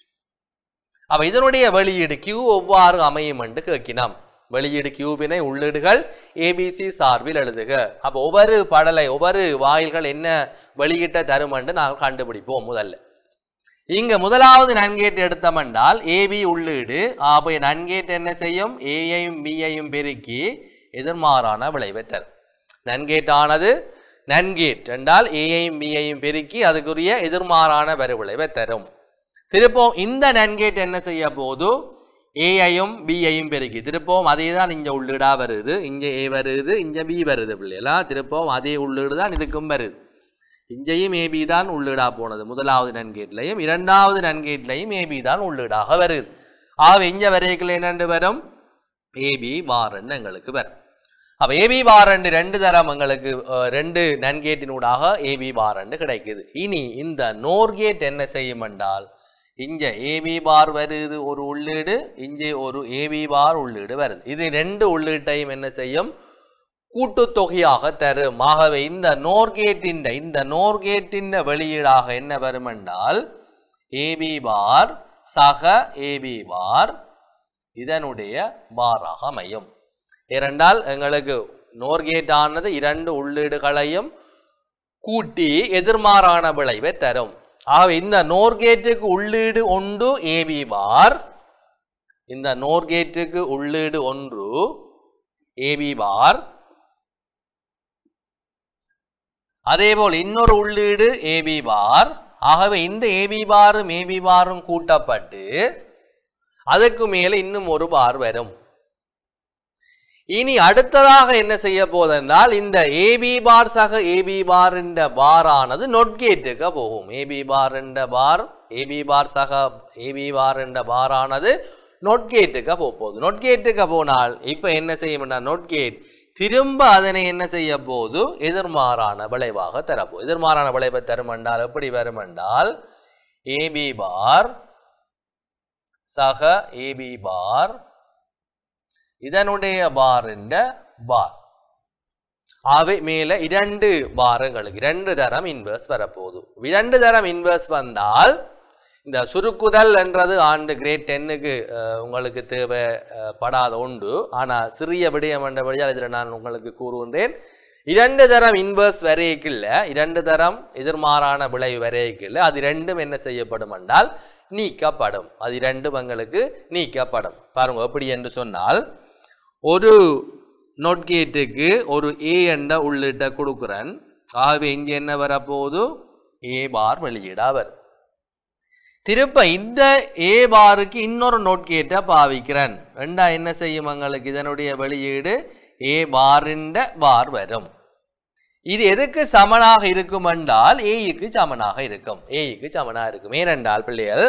அப்போ இதனுடைய வெளியீடு கியூ ஒவ்வாறு அமையும் என்று கேட்கினோம் வெளியீடு கியூபினை உள்ளீடுகள் ஏபிசி சார்பில் எழுதுக அப்போ ஒவ்வொரு படலை ஒவ்வொரு வாயில்கள் என்ன வெளியிட்ட தரும் என்று நாங்கள் கண்டுபிடிப்போம் முதல்ல இங்கு முதலாவது நன்கேட் எடுத்தோம் என்றால் ஏபி உள்ளீடு அப்போ நன்கேட் என்ன செய்யும் ஏயையும் பியையும் பெருக்கி எதிர்மாறான விளைவை தரும் நன்கேட்டானது நன்கேட் என்றால் ஏயையும் பியையும் பெருக்கி அதுக்குரிய எதிர்மாறான விளைவை தரும் திருப்பம் இந்த நன்கேட் என்ன செய்ய போது ஏஐயும் பிஐயும் பெருக்கி திருப்பவும் அதே தான் இங்கே உள்ளீடாக வருது இங்கே ஏ வருது இங்கே பி வருது பிள்ளைகளா திருப்பவும் அதே உள்ளீடு தான் இதுக்கும் வருது இங்கேயும் ஏபி தான் உள்ளீடாக போனது முதலாவது நன்கேட்லையும் இரண்டாவது நன்கேட்லையும் ஏபி தான் உள்ளீடாக வருது ஆக இங்கே வரைக்கில் என்னென்று வரும் ஏபி வாரன்னு எங்களுக்கு வரும் அப்போ ஏபி பார் ரெண்டு ரெண்டு தரம் எங்களுக்கு ரெண்டு நன்கேட்டினூடாக ஏபி பார் கிடைக்குது இனி இந்த நோர்கேட் என்ன செய்யும் என்றால் இங்கே ஏபி பார் வருது ஒரு உள்ளீடு இங்கே ஒரு ஏபி பார் உள்ளீடு வருது இது ரெண்டு உள்ளீட்டையும் என்ன செய்யும் கூட்டுத்தொகையாக தரும் ஆகவே இந்த நோர்கேட்டின் இந்த நோர்கேட்டின் வெளியீடாக என்ன வரும் என்றால் ஏபி பார் சக ஏபி பார் இதனுடைய பாராக அமையும் இரண்டால் எங்களுக்கு நோர்கேட் ஆனது இரண்டு உள்ளீடுகளையும் கூட்டி எதிர்மாறான விளைவை தரும் ஆகவே இந்த நோர்கேட்டுக்கு உள்ளீடு ஒன்று ஏபி பார் இந்த நோர்கேட்டுக்கு உள்ளீடு ஒன்று ஏபி பார் அதேபோல் இன்னொரு உள்ளீடு ஏபி பார் ஆகவே இந்த ஏபி பாரும் ஏபி பாரும் கூட்டப்பட்டு அதுக்கு மேலே இன்னும் ஒரு பார் வரும் இனி அடுத்ததாக என்ன செய்ய போதென்றால் இந்த ஏபி பார் சக ஏபி பார் என்ற பார் ஆனது நொட் போகும் ஏபி பார் என்ற பார் ஏபி பார் சக ஏபி பார் என்ற பார் ஆனது நொட் போக போகுது நொட் போனால் இப்போ என்ன செய்யும் நொட் கேட் திரும்ப அதனை என்ன செய்ய போது எதிர்மாறான விளைவாக தரப்போம் எதிர்மாறான விளைவை தரும் என்றால் எப்படி வரும் என்றால் ஏபி பார் சக ஏபி பார் இதனுடைய பாரிൻ്റെ பார் அவை மேலே இரண்டு பாரங்களுக்கு இரண்டு தரம் இன்வெர்ஸ் வரப்போகுது இரண்டு தரம் இன்வெர்ஸ் வந்தால் இந்த சுருக்குதல் என்றது ஆண்டு கிரேட் டென்னுக்கு உங்களுக்கு தேவைப்படாத உண்டு ஆனால் சிறிய விடயம் என்ற வழியால் இதில் நான் உங்களுக்கு கூறுகின்றேன் இரண்டு தரம் இன்வெர்ஸ் வரைக்கில்ல இரண்டு தரம் எதிர்மாறான விளைவு வரைக்கில்ல அது ரெண்டும் என்ன செய்யப்படும் என்றால் நீக்கப்படும் அது இரண்டும் எங்களுக்கு நீக்கப்படும் பாருங்க எப்படி என்று சொன்னால் ஒரு நோட் கேட்டுக்கு ஒரு ஏ என்ற உள்ளிட்ட கொடுக்குறேன் ஆகவே இங்கே என்ன வரப்போகுது ஏ பார் வெளியீடா வரும் திருப்ப இந்த ஏ பாருக்கு இன்னொரு நோட் கேட்டை பாவிக்கிறேன் ரெண்டா என்ன செய்யும் எங்களுக்கு இதனுடைய வெளியீடு ஏ பாரின்ற பார் வரும் இது எதுக்கு சமனாக இருக்கும் என்றால் ஏக்கு சமனாக இருக்கும் ஏக்கு சமனாக இருக்கும் ஏனென்றால் பிள்ளைகள்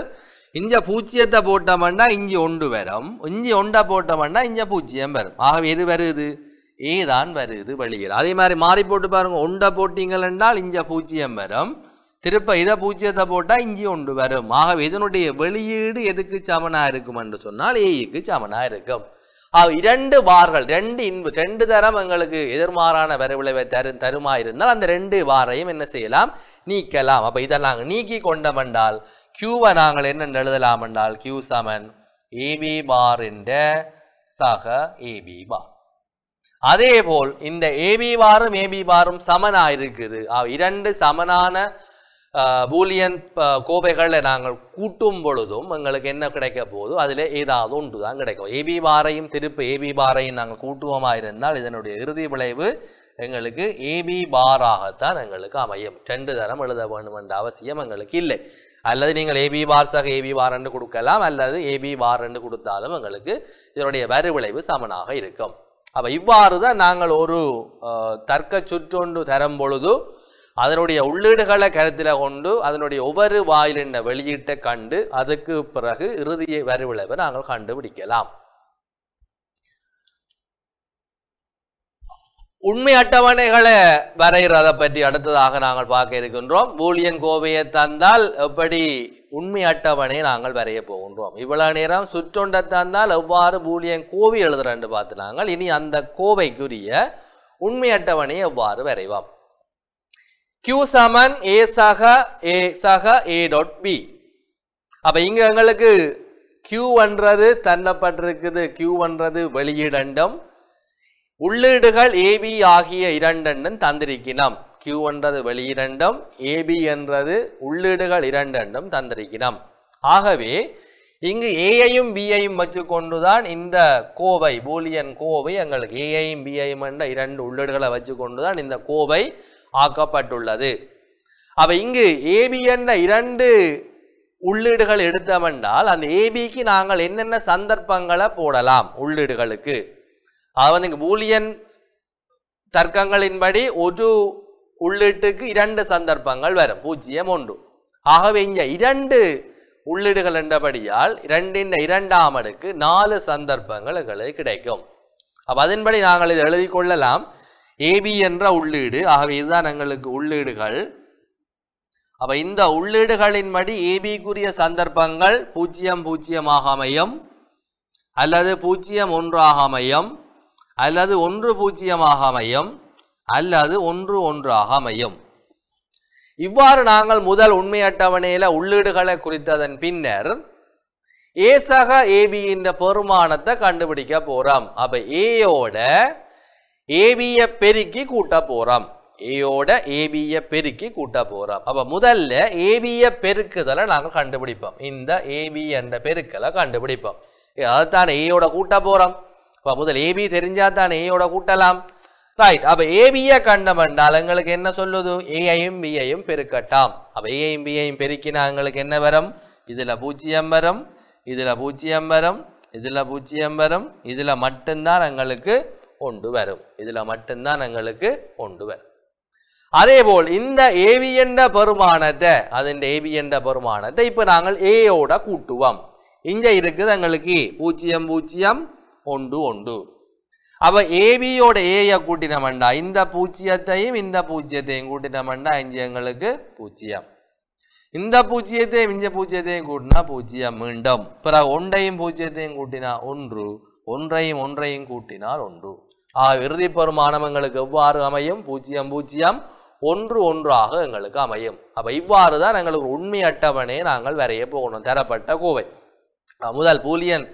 இஞ்ச பூச்சியத்தை போட்டோம்னா இஞ்சி ஒன்று வரும் இஞ்சி ஒண்டை போட்டோம்னா இஞ்ச பூச்சியம் வரும் ஆகவே எது வருது ஏதான் வருது வழிகள் அதே மாதிரி மாறி போட்டு பாருங்க ஒண்டை போட்டீங்கள் என்றால் இஞ்ச பூச்சியம் வரும் திருப்ப இதை பூச்சியத்தை போட்டால் இஞ்சி ஒன்று வரும் ஆகவே இதனுடைய வெளியீடு எதுக்கு சமனாக இருக்கும் என்று சொன்னால் ஏய்க்கு சமனாக இருக்கும் இரண்டு வார்கள் ரெண்டு இன்பு ரெண்டு தரம் எங்களுக்கு எதிர்மாறான வரவிளைவை தரு தருமா இருந்தால் அந்த ரெண்டு வாரையும் என்ன செய்யலாம் நீக்கலாம் அப்போ இதெல்லாம் நீக்கி கொண்டமென்றால் கியூவை நாங்கள் என்ன எழுதலாம் என்றால் கியூ சமன் ஏபி பார் என்ற சக ஏபி e பார் அதே போல் இந்த ஏபி e பாரும் ஏபி e பாரும் சமனாக இருக்குது இரண்டு சமனான பூலியன் கோவைகளை நாங்கள் கூட்டும் பொழுதும் எங்களுக்கு என்ன கிடைக்க போதும் அதில் ஏதாவது ஒன்று தான் கிடைக்கும் ஏபி பாரையும் திருப்பு ஏபி பாரையும் நாங்கள் கூட்டுவோமா இருந்தால் இதனுடைய இறுதி விளைவு எங்களுக்கு ஏபி பாராகத்தான் எங்களுக்கு அமையும் ரெண்டு தரம் எழுத வேண்டும் என்ற அவசியம் எங்களுக்கு இல்லை அல்லது நீங்கள் ஏபி சக ஏபி வார் என்று கொடுக்கலாம் அல்லது ஏபி வார் என்று கொடுத்தாலும் எங்களுக்கு இதனுடைய வரிவிளைவு சமனாக இருக்கும் அப்போ இவ்வாறு தான் நாங்கள் ஒரு தர்க்க சுற்றொன்று தரும் பொழுது அதனுடைய உள்ளீடுகளை கருத்தில் கொண்டு அதனுடைய ஒவ்வொரு வாயிலின் வெளியீட்டை கண்டு அதுக்கு பிறகு இறுதிய வரிவிளைவை நாங்கள் கண்டுபிடிக்கலாம் உண்மை அட்டவணைகளை வரைகிறதை பற்றி அடுத்ததாக நாங்கள் பார்க்க இருக்கின்றோம் பூலியன் கோவையை தந்தால் எப்படி உண்மை அட்டவணையை நாங்கள் வரைய போகின்றோம் இவ்வளவு நேரம் சுற்றொண்டை தந்தால் எவ்வாறு பூலியன் கோவை எழுதுறன்னு பார்த்து நாங்கள் இனி அந்த கோவைக்குரிய உண்மை அட்டவணையை எவ்வாறு வரைவோம் கியூ சமன் ஏ சக ஏ சக ஏ டாட் பி அப்போ இங்கே எங்களுக்கு கியூன்றது தன்னப்பட்டிருக்குது கியூன்றது வெளியிடண்டும் உள்ளீடுகள் ஏபி ஆகிய இரண்டெண்ணும் தந்திருக்கிறோம் கியூ என்றது வெளியிரண்டும் ஏபி என்றது உள்ளீடுகள் இரண்டெண்ணும் தந்திருக்கிறோம் ஆகவே இங்கு ஏஐயும் பிஐயும் வச்சு கொண்டுதான் இந்த கோவை பூலியன் கோவை எங்களுக்கு ஏஐயும் பிஐயும் என்ற இரண்டு உள்ளீடுகளை வச்சு கொண்டுதான் இந்த கோவை ஆக்கப்பட்டுள்ளது அப்ப இங்கு ஏபி என்ற இரண்டு உள்ளீடுகள் எடுத்தவென்றால் அந்த ஏபிக்கு நாங்கள் என்னென்ன சந்தர்ப்பங்களை போடலாம் உள்ளீடுகளுக்கு அது வந்து இங்கே ஊழியன் தர்க்கங்களின்படி ஒரு உள்ளீட்டுக்கு இரண்டு சந்தர்ப்பங்கள் வரும் பூஜ்ஜியம் ஒன்று ஆகவே இங்கே இரண்டு உள்ளீடுகள் என்றபடியால் இரண்டின் இரண்டாம் அடுக்கு நாலு சந்தர்ப்பங்கள் எங்களுக்கு கிடைக்கும் அப்போ அதன்படி நாங்கள் இதை எழுதி கொள்ளலாம் ஏபி என்ற உள்ளீடு ஆகவே இதுதான் எங்களுக்கு உள்ளீடுகள் அப்போ இந்த உள்ளீடுகளின்படி ஏபிக்குரிய சந்தர்ப்பங்கள் பூஜ்ஜியம் பூஜ்ஜியமாக அமையும் அல்லது பூஜ்ஜியம் ஒன்றாக அமையும் அல்லது ஒன்று பூஜ்ஜியமாக அமையும் அல்லது ஒன்று ஒன்றாக அமையும் இவ்வாறு நாங்கள் முதல் உண்மை அட்டவணையில் உள்ளீடுகளை குறித்ததன் பின்னர் ஏசக ஏபி என்ற பெருமானத்தை கண்டுபிடிக்க போறோம் அப்ப ஏயோட ஏபிய பெருக்கி கூட்ட போறோம் ஏயோட ஏபிய பெருக்கி கூட்ட போறோம் அப்ப முதல்ல ஏபிய பெருக்குதலை நாங்கள் கண்டுபிடிப்போம் இந்த ஏபி என்ற பெருக்கலை கண்டுபிடிப்போம் அதைத்தான் ஏயோட கூட்ட போறோம் இப்போ முதல் ஏபி தெரிஞ்சால் தான் ஏயோட கூட்டலாம் ரைட் அப்போ ஏபியை கண்டம் என்றால் எங்களுக்கு என்ன சொல்லுது ஏஐயும் பிஐயும் பெருக்கட்டாம் அப்போ ஏஐயும் பிஐயும் பெருக்கினா எங்களுக்கு என்ன வரும் இதில் பூஜ்ஜியம் வரும் இதில் பூஜ்ஜியம் வரும் இதில் பூஜ்ஜியம் வரும் இதில் மட்டும்தான் எங்களுக்கு ஒன்று வரும் இதில் மட்டும்தான் எங்களுக்கு ஒன்று வரும் அதே போல் இந்த ஏவி என்ற பெருமானத்தை அதன் ஏவி என்ற பெருமானத்தை இப்போ நாங்கள் ஏயோட கூட்டுவோம் இங்கே இருக்குது எங்களுக்கு பூஜ்ஜியம் பூஜ்ஜியம் ஒன்று ஒன்று அப்போ ஏபியோட ஏயை கூட்டினமண்டா இந்த பூச்சியத்தையும் இந்த பூச்சியத்தையும் கூட்டினமண்டா இஞ்சி எங்களுக்கு பூச்சியம் இந்த பூச்சியத்தையும் இஞ்ச பூச்சியத்தையும் கூட்டினா பூச்சியம் மீண்டும் பிறகு ஒன்றையும் பூச்சியத்தையும் கூட்டினா ஒன்று ஒன்றையும் ஒன்றையும் கூட்டினால் ஒன்று ஆக இறுதி பெருமானம் எவ்வாறு அமையும் பூஜ்ஜியம் பூஜ்ஜியம் ஒன்று ஒன்றாக எங்களுக்கு அமையும் அப்போ இவ்வாறு தான் எங்களுக்கு உண்மை அட்டவணையை நாங்கள் வரைய போகணும் தரப்பட்ட கோவை முதல் பூலியன்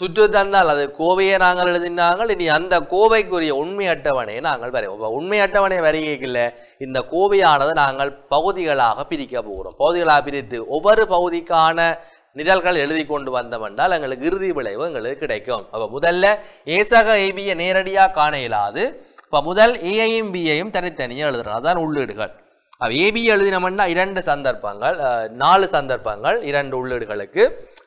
சுற்று தந்தால் அது கோவையை நாங்கள் எழுதினாங்கள் இனி அந்த கோவைக்குரிய உண்மை அட்டவணையை நாங்கள் வரைவோம் உண்மை அட்டவணை வரையில் இந்த கோவையானது நாங்கள் பகுதிகளாக பிரிக்க போகிறோம் பகுதிகளாக பிரித்து ஒவ்வொரு பகுதிக்கான நிழல்கள் எழுதி கொண்டு என்றால் எங்களுக்கு இறுதி விளைவு எங்களுக்கு கிடைக்கும் அப்போ முதல்ல ஏசக ஏபியை நேரடியாக காண இயலாது இப்போ முதல் ஏஐயும் பிஐயும் தனித்தனியாக எழுதுறோம் தான் உள்ளீடுகள் அப்போ ஏபி எழுதினோம்னா இரண்டு சந்தர்ப்பங்கள் நாலு சந்தர்ப்பங்கள் இரண்டு உள்ளீடுகளுக்கு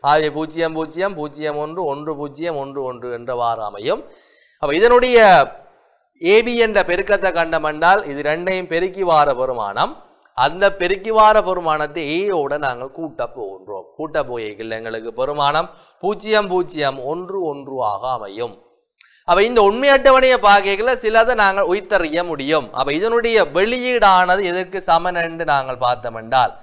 ஆகவே பூஜ்ஜியம் பூஜ்ஜியம் பூஜ்ஜியம் ஒன்று ஒன்று பூஜ்ஜியம் ஒன்று ஒன்று என்றவாறு அமையும் அப்போ இதனுடைய ஏபி என்ற பெருக்கத்தை கண்டம் என்றால் இது ரெண்டையும் பெருக்கி வார பெருமானம் அந்த பெருக்கி வார பெருமானத்தை ஏயோட நாங்கள் கூட்ட போகின்றோம் கூட்ட போயிகள் எங்களுக்கு பெருமானம் பூஜ்ஜியம் பூஜ்ஜியம் ஒன்று ஒன்று ஆக அமையும் அப்போ இந்த உண்மை அட்டவணையை பார்க்கல சிலதை நாங்கள் உயிர்த்தறிய முடியும் அப்போ இதனுடைய வெளியீடானது எதற்கு சமன் என்று நாங்கள் பார்த்தோம் என்றால்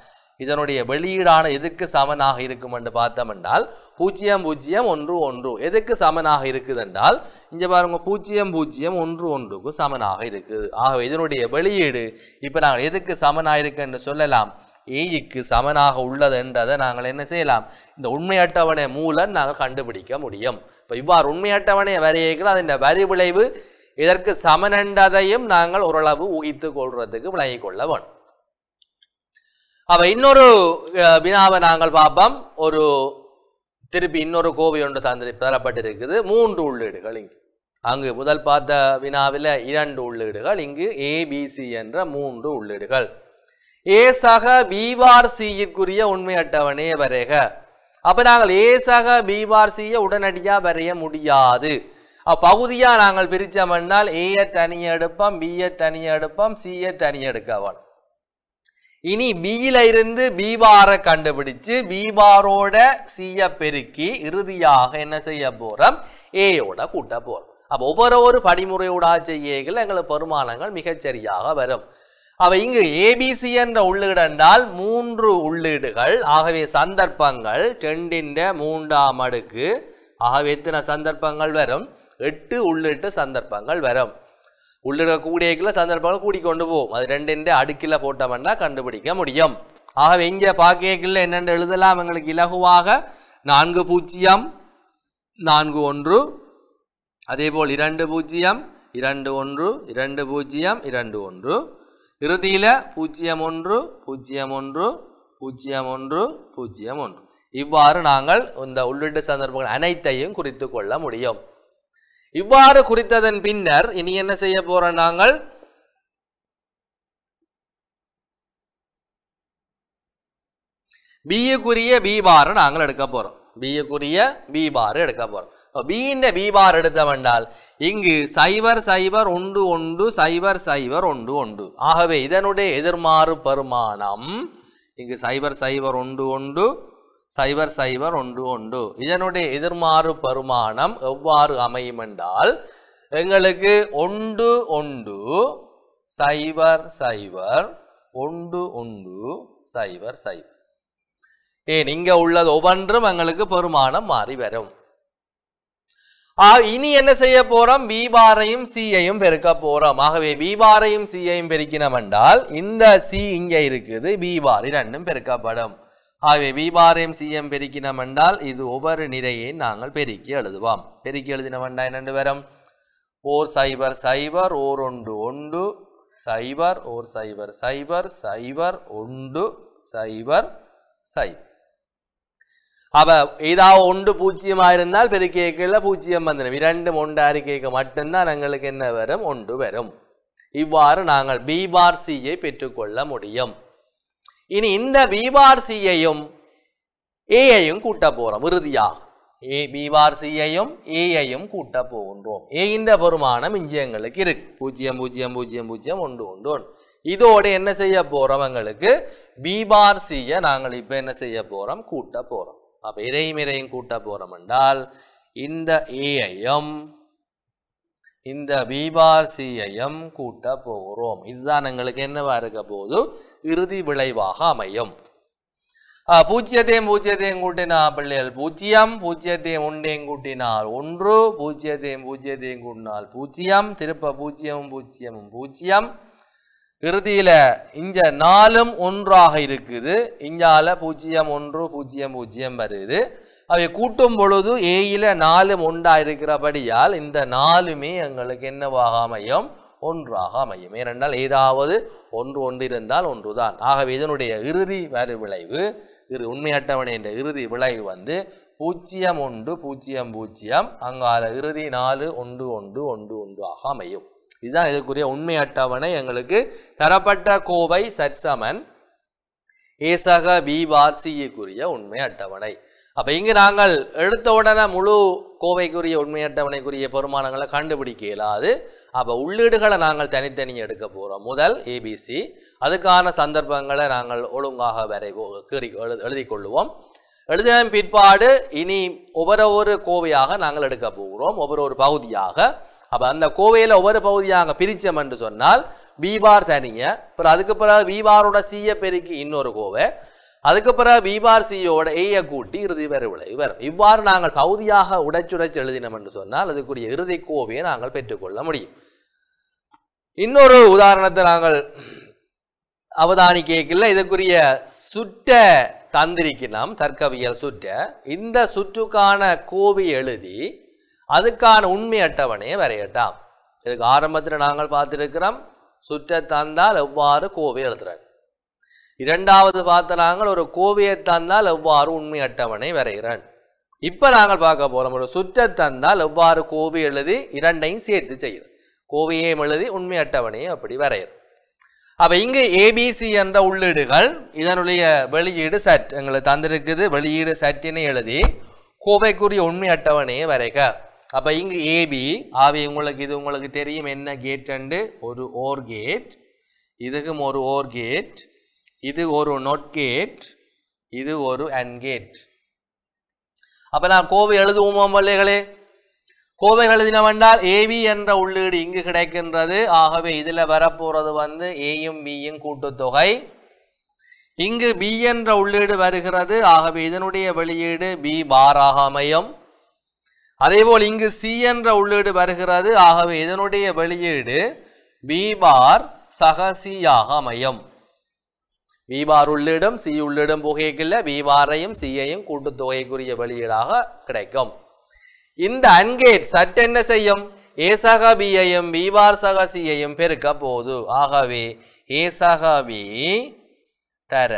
இதனுடைய வெளியீடான எதுக்கு சமனாக இருக்கும் என்று பார்த்தோம் என்றால் பூஜ்ஜியம் பூஜ்ஜியம் ஒன்று ஒன்று எதுக்கு சமனாக இருக்குது என்றால் இங்கே பாருங்கள் பூஜ்ஜியம் பூஜ்ஜியம் ஒன்று ஒன்றுக்கு சமனாக இருக்குது ஆகவே இதனுடைய வெளியீடு இப்போ நாங்கள் எதுக்கு சமனாக இருக்கு என்று சொல்லலாம் ஏய்க்கு சமனாக உள்ளது என்றதை நாங்கள் என்ன செய்யலாம் இந்த உண்மை அட்டவணை மூலம் நாங்கள் கண்டுபிடிக்க முடியும் இப்போ இவ்வாறு உண்மை அட்டவணையை வரையிருக்கிற அதன் வரி விளைவு இதற்கு சமனென்றதையும் நாங்கள் ஓரளவு ஊகித்து கொள்றதுக்கு விளங்கிக் கொள்ள வேண்டும் அப்போ இன்னொரு வினாவை நாங்கள் பார்ப்போம் ஒரு திருப்பி இன்னொரு கோவை ஒன்று தந்து தரப்பட்டிருக்குது மூன்று உள்ளீடுகள் இங்கு அங்கு முதல் பார்த்த வினாவில் இரண்டு உள்ளீடுகள் இங்கு ஏபிசி என்ற மூன்று உள்ளீடுகள் ஏ சக பிவார் சிக்குரிய உண்மை அட்டவனே வரைக அப்போ நாங்கள் ஏ சக பிவார் சியை உடனடியாக வரைய முடியாது பகுதியாக நாங்கள் பிரித்தோம்னால் ஏயை தனி எடுப்போம் பிஏ தனி எடுப்போம் சியை தனியாக எடுக்கவன் இனி பியில இருந்து பீபாரை கண்டுபிடிச்சு பீபாரோட சிய பெருக்கி இறுதியாக என்ன செய்ய போறோம் ஏயோட கூட்ட போறோம் அப்போ ஒவ்வொரு ஒரு படிமுறையோட செய்யகள் எங்களுக்கு பெருமானங்கள் மிகச்சரியாக வரும் அவ இங்கு ஏபிசி என்ற உள்ளீடு என்றால் மூன்று உள்ளீடுகள் ஆகவே சந்தர்ப்பங்கள் டெண்டின் மூன்றாம் அடுக்கு ஆகவே எத்தனை சந்தர்ப்பங்கள் வரும் எட்டு உள்ளிட்டு சந்தர்ப்பங்கள் வரும் கூடிய சந்தர்ப்பங்கள் கூடி கொண்டு போகும் அது ரெண்டு அடுக்கில் போட்டோம்னா கண்டுபிடிக்க முடியும் ஆகவே இங்கே பார்க்கல என்னென்று எழுதலாம் எங்களுக்கு இலகுவாக நான்கு பூஜ்ஜியம் நான்கு ஒன்று அதேபோல் இரண்டு பூஜ்ஜியம் இரண்டு ஒன்று இரண்டு பூஜ்ஜியம் இரண்டு ஒன்று இறுதியில் பூஜ்ஜியம் ஒன்று பூஜ்ஜியம் ஒன்று பூஜ்ஜியம் ஒன்று பூஜ்ஜியம் ஒன்று இவ்வாறு நாங்கள் இந்த உள்ளிட்ட சந்தர்ப்பங்கள் அனைத்தையும் குறித்து கொள்ள முடியும் இவ்வாறு குறித்ததன் பின்னர் இனி என்ன செய்ய போற நாங்கள் பிஏக்குரிய பி பார் நாங்கள் எடுக்க போறோம் பிஏக்குரிய பி பார் எடுக்க போறோம் பியின் பி பார் எடுத்தவென்றால் இங்கு சைபர் சைபர் ஒன்று ஒன்று சைபர் சைபர் ஒன்று ஒன்று ஆகவே இதனுடைய எதிர்மாறு பெருமானம் இங்கு சைபர் சைபர் ஒன்று ஒன்று சைபர் சைபர் ஒன்று ஒன்று இதனுடைய எதிர்மாறு பருமானம் எவ்வாறு அமையும் என்றால் எங்களுக்கு ஒன்று ஒன்று சைபர் சைபர் ஒன்று ஒன்று சைபர் சைபர் ஏன் இங்க உள்ளது ஒவ்வொன்றும் எங்களுக்கு பெருமானம் மாறி வரும் இனி என்ன செய்ய போறோம் பி சீயையும் சியையும் பெருக்க போறோம் ஆகவே பி சீயையும் சியையும் பெருக்கினோம் என்றால் இந்த சி இங்க இருக்குது பி ரெண்டும் பெருக்கப்படும் ஆகவே வி பாரையும் சிஎம் பெருக்கினம் என்றால் இது ஒவ்வொரு நிறையை நாங்கள் பெருக்கி எழுதுவோம் பெருக்கி எழுதின என்றால் என்ன வரும் ஓர் சைபர் சைபர் ஓர் ஒன்று ஒன்று சைபர் ஓர் சைபர் சைபர் சைபர் ஒன்று சைபர் சைபர் அப்ப ஏதாவது ஒன்று பூஜ்ஜியமா இருந்தால் பெருக்கேக்கல பூஜ்ஜியம் வந்துடும் இரண்டு ஒன்று அறிக்கைக்கு மட்டும்தான் எங்களுக்கு என்ன வரும் ஒன்று வரும் இவ்வாறு நாங்கள் பி பார் சியை பெற்றுக்கொள்ள முடியும் இனி இந்த பிபார் சியையும் ஏயையும் கூட்ட போறோம் இறுதியா ஏ பிபார் சியையும் ஏயையும் கூட்ட போகின்றோம் ஏயின் பெருமானம் இஞ்சியங்களுக்கு இருக்கு பூஜ்ஜியம் பூஜ்ஜியம் பூஜ்ஜியம் பூஜ்ஜியம் ஒன்று ஒன்று ஒன்று இதோடு என்ன செய்ய போறோம் எங்களுக்கு பிபார் சிய நாங்கள் இப்ப என்ன செய்ய போறோம் கூட்ட போறோம் அப்ப இறையும் இறையும் கூட்ட போறோம் என்றால் இந்த ஏயையும் இந்த பிபார் சியையும் கூட்ட போகிறோம் இதுதான் எங்களுக்கு என்னவா இருக்க போது இறுதி விளைவாக அமையும் பூஜ்ஜியத்தையும் பூஜ்ஜியத்தையும் கூட்டினால் பிள்ளைகள் பூஜ்ஜியம் பூஜ்ஜியத்தையும் ஒன்றையும் கூட்டினால் ஒன்று பூஜ்ஜியத்தையும் பூஜ்ஜியத்தையும் கூட்டினால் பூஜ்ஜியம் திருப்ப பூஜ்ஜியமும் பூஜ்ஜியமும் பூஜ்ஜியம் இறுதியில் இங்க நாலும் ஒன்றாக இருக்குது இங்கால பூஜ்ஜியம் ஒன்று பூஜ்ஜியம் பூஜ்ஜியம் வருது அவை கூட்டும் பொழுது ஏயில நாலும் ஒன்றா இருக்கிறபடியால் இந்த நாலுமே எங்களுக்கு என்னவாக அமையும் ஒன்றாக அமையும் ஏனென்றால் ஏதாவது ஒன்று ஒன்று இருந்தால் ஒன்றுதான் ஆகவே இதனுடைய இறுதி வரி விளைவு இரு உண்மை அட்டவணை என்ற இறுதி விளைவு வந்து பூஜ்ஜியம் ஒன்று பூஜ்ஜியம் பூஜ்ஜியம் அங்கால இறுதி நாலு ஒன்று ஒன்று ஒன்று ஒன்று ஆக அமையும் இதுதான் இதற்குரிய உண்மை அட்டவணை எங்களுக்கு தரப்பட்ட கோவை சர்சமன் ஏசக பிவார்சிக்குரிய உண்மை அட்டவணை அப்போ இங்கு நாங்கள் எடுத்த உடனே முழு கோவைக்குரிய உண்மை அட்டவணைக்குரிய பெருமானங்களை கண்டுபிடிக்க இயலாது அப்போ உள்ளீடுகளை நாங்கள் தனித்தனியாக எடுக்க போகிறோம் முதல் ஏபிசி அதுக்கான சந்தர்ப்பங்களை நாங்கள் ஒழுங்காக வரை கீறி எழு எழுதி கொள்ளுவோம் எழுதின பிற்பாடு இனி ஒவ்வொரு ஒரு கோவையாக நாங்கள் எடுக்க போகிறோம் ஒவ்வொரு ஒரு பகுதியாக அப்போ அந்த கோவையில் ஒவ்வொரு பகுதியாக பிரித்தோம் என்று சொன்னால் பீபார் தனியை அப்புறம் அதுக்கு பிறகு பீபாரோட சீய பெருக்கி இன்னொரு கோவை அதுக்கு பிறகு பீபார் சியோட ஏய கூட்டி இறுதி விளை வரும் இவ்வாறு நாங்கள் பகுதியாக உடைச்சுடைச்சு எழுதினோம் என்று சொன்னால் அதுக்குரிய இறுதி கோவையை நாங்கள் பெற்றுக்கொள்ள முடியும் இன்னொரு உதாரணத்தை நாங்கள் அவதானிக்கல இதற்குரிய சுற்ற தந்திரிக்கு நாம் தர்க்கவியல் சுற்ற இந்த சுற்றுக்கான கோவி எழுதி அதுக்கான உண்மை அட்டவணையை வரையட்டாம் இதுக்கு ஆரம்பத்தில் நாங்கள் பார்த்துருக்கிறோம் சுற்ற தந்தால் எவ்வாறு கோவை எழுதுறாங்க இரண்டாவது பார்த்த நாங்கள் ஒரு கோவையை தந்தால் எவ்வாறு உண்மை அட்டவணை வரைகிறான் இப்போ நாங்கள் பார்க்க போகிறோம் ஒரு சுற்ற தந்தால் எவ்வாறு கோவை எழுதி இரண்டையும் சேர்த்து செய்கிறோம் கோவையையும் எழுதி உண்மை அட்டவணையை அப்படி வரையறும் அப்போ இங்கு ஏபிசி என்ற உள்ளீடுகள் இதனுடைய வெளியீடு சட் எங்களை தந்திருக்குது வெளியீடு சட்டினை எழுதி கோவைக்குரிய உண்மை அட்டவணையை வரைக்க அப்போ இங்கு ஏபி ஆவி உங்களுக்கு இது உங்களுக்கு தெரியும் என்ன கேட் அண்டு ஒரு ஓர் கேட் இதுக்கும் ஒரு ஓர் கேட் இது ஒரு நோட் கேட் இது ஒரு அன் கேட் அப்போ நான் கோவை எழுதுவோமா பிள்ளைகளே கோவை எழுதினவென்றால் ஏவி என்ற உள்ளீடு இங்கு கிடைக்கின்றது ஆகவே இதில் வரப்போகிறது வந்து ஏயும் பியும் கூட்டுத்தொகை இங்கு பி என்ற உள்ளீடு வருகிறது ஆகவே இதனுடைய வெளியீடு பி பாராக அமையும் அதேபோல் இங்கு சி என்ற உள்ளீடு வருகிறது ஆகவே இதனுடைய வெளியீடு பி பார் சகசியாக அமையும் பி பார் உள்ளிடும் சி உள்ளிடும் புகைக்கில்ல பி பாரையும் சியையும் கூட்டுத்தொகைக்குரிய வெளியீடாக கிடைக்கும் இந்த அன்கேட் சட் என்ன செய்யும் ஏசகபியையும் பியையும் பிபார் சகசியையும் பெருக்க போது ஆகவே ஏசகபி பி தர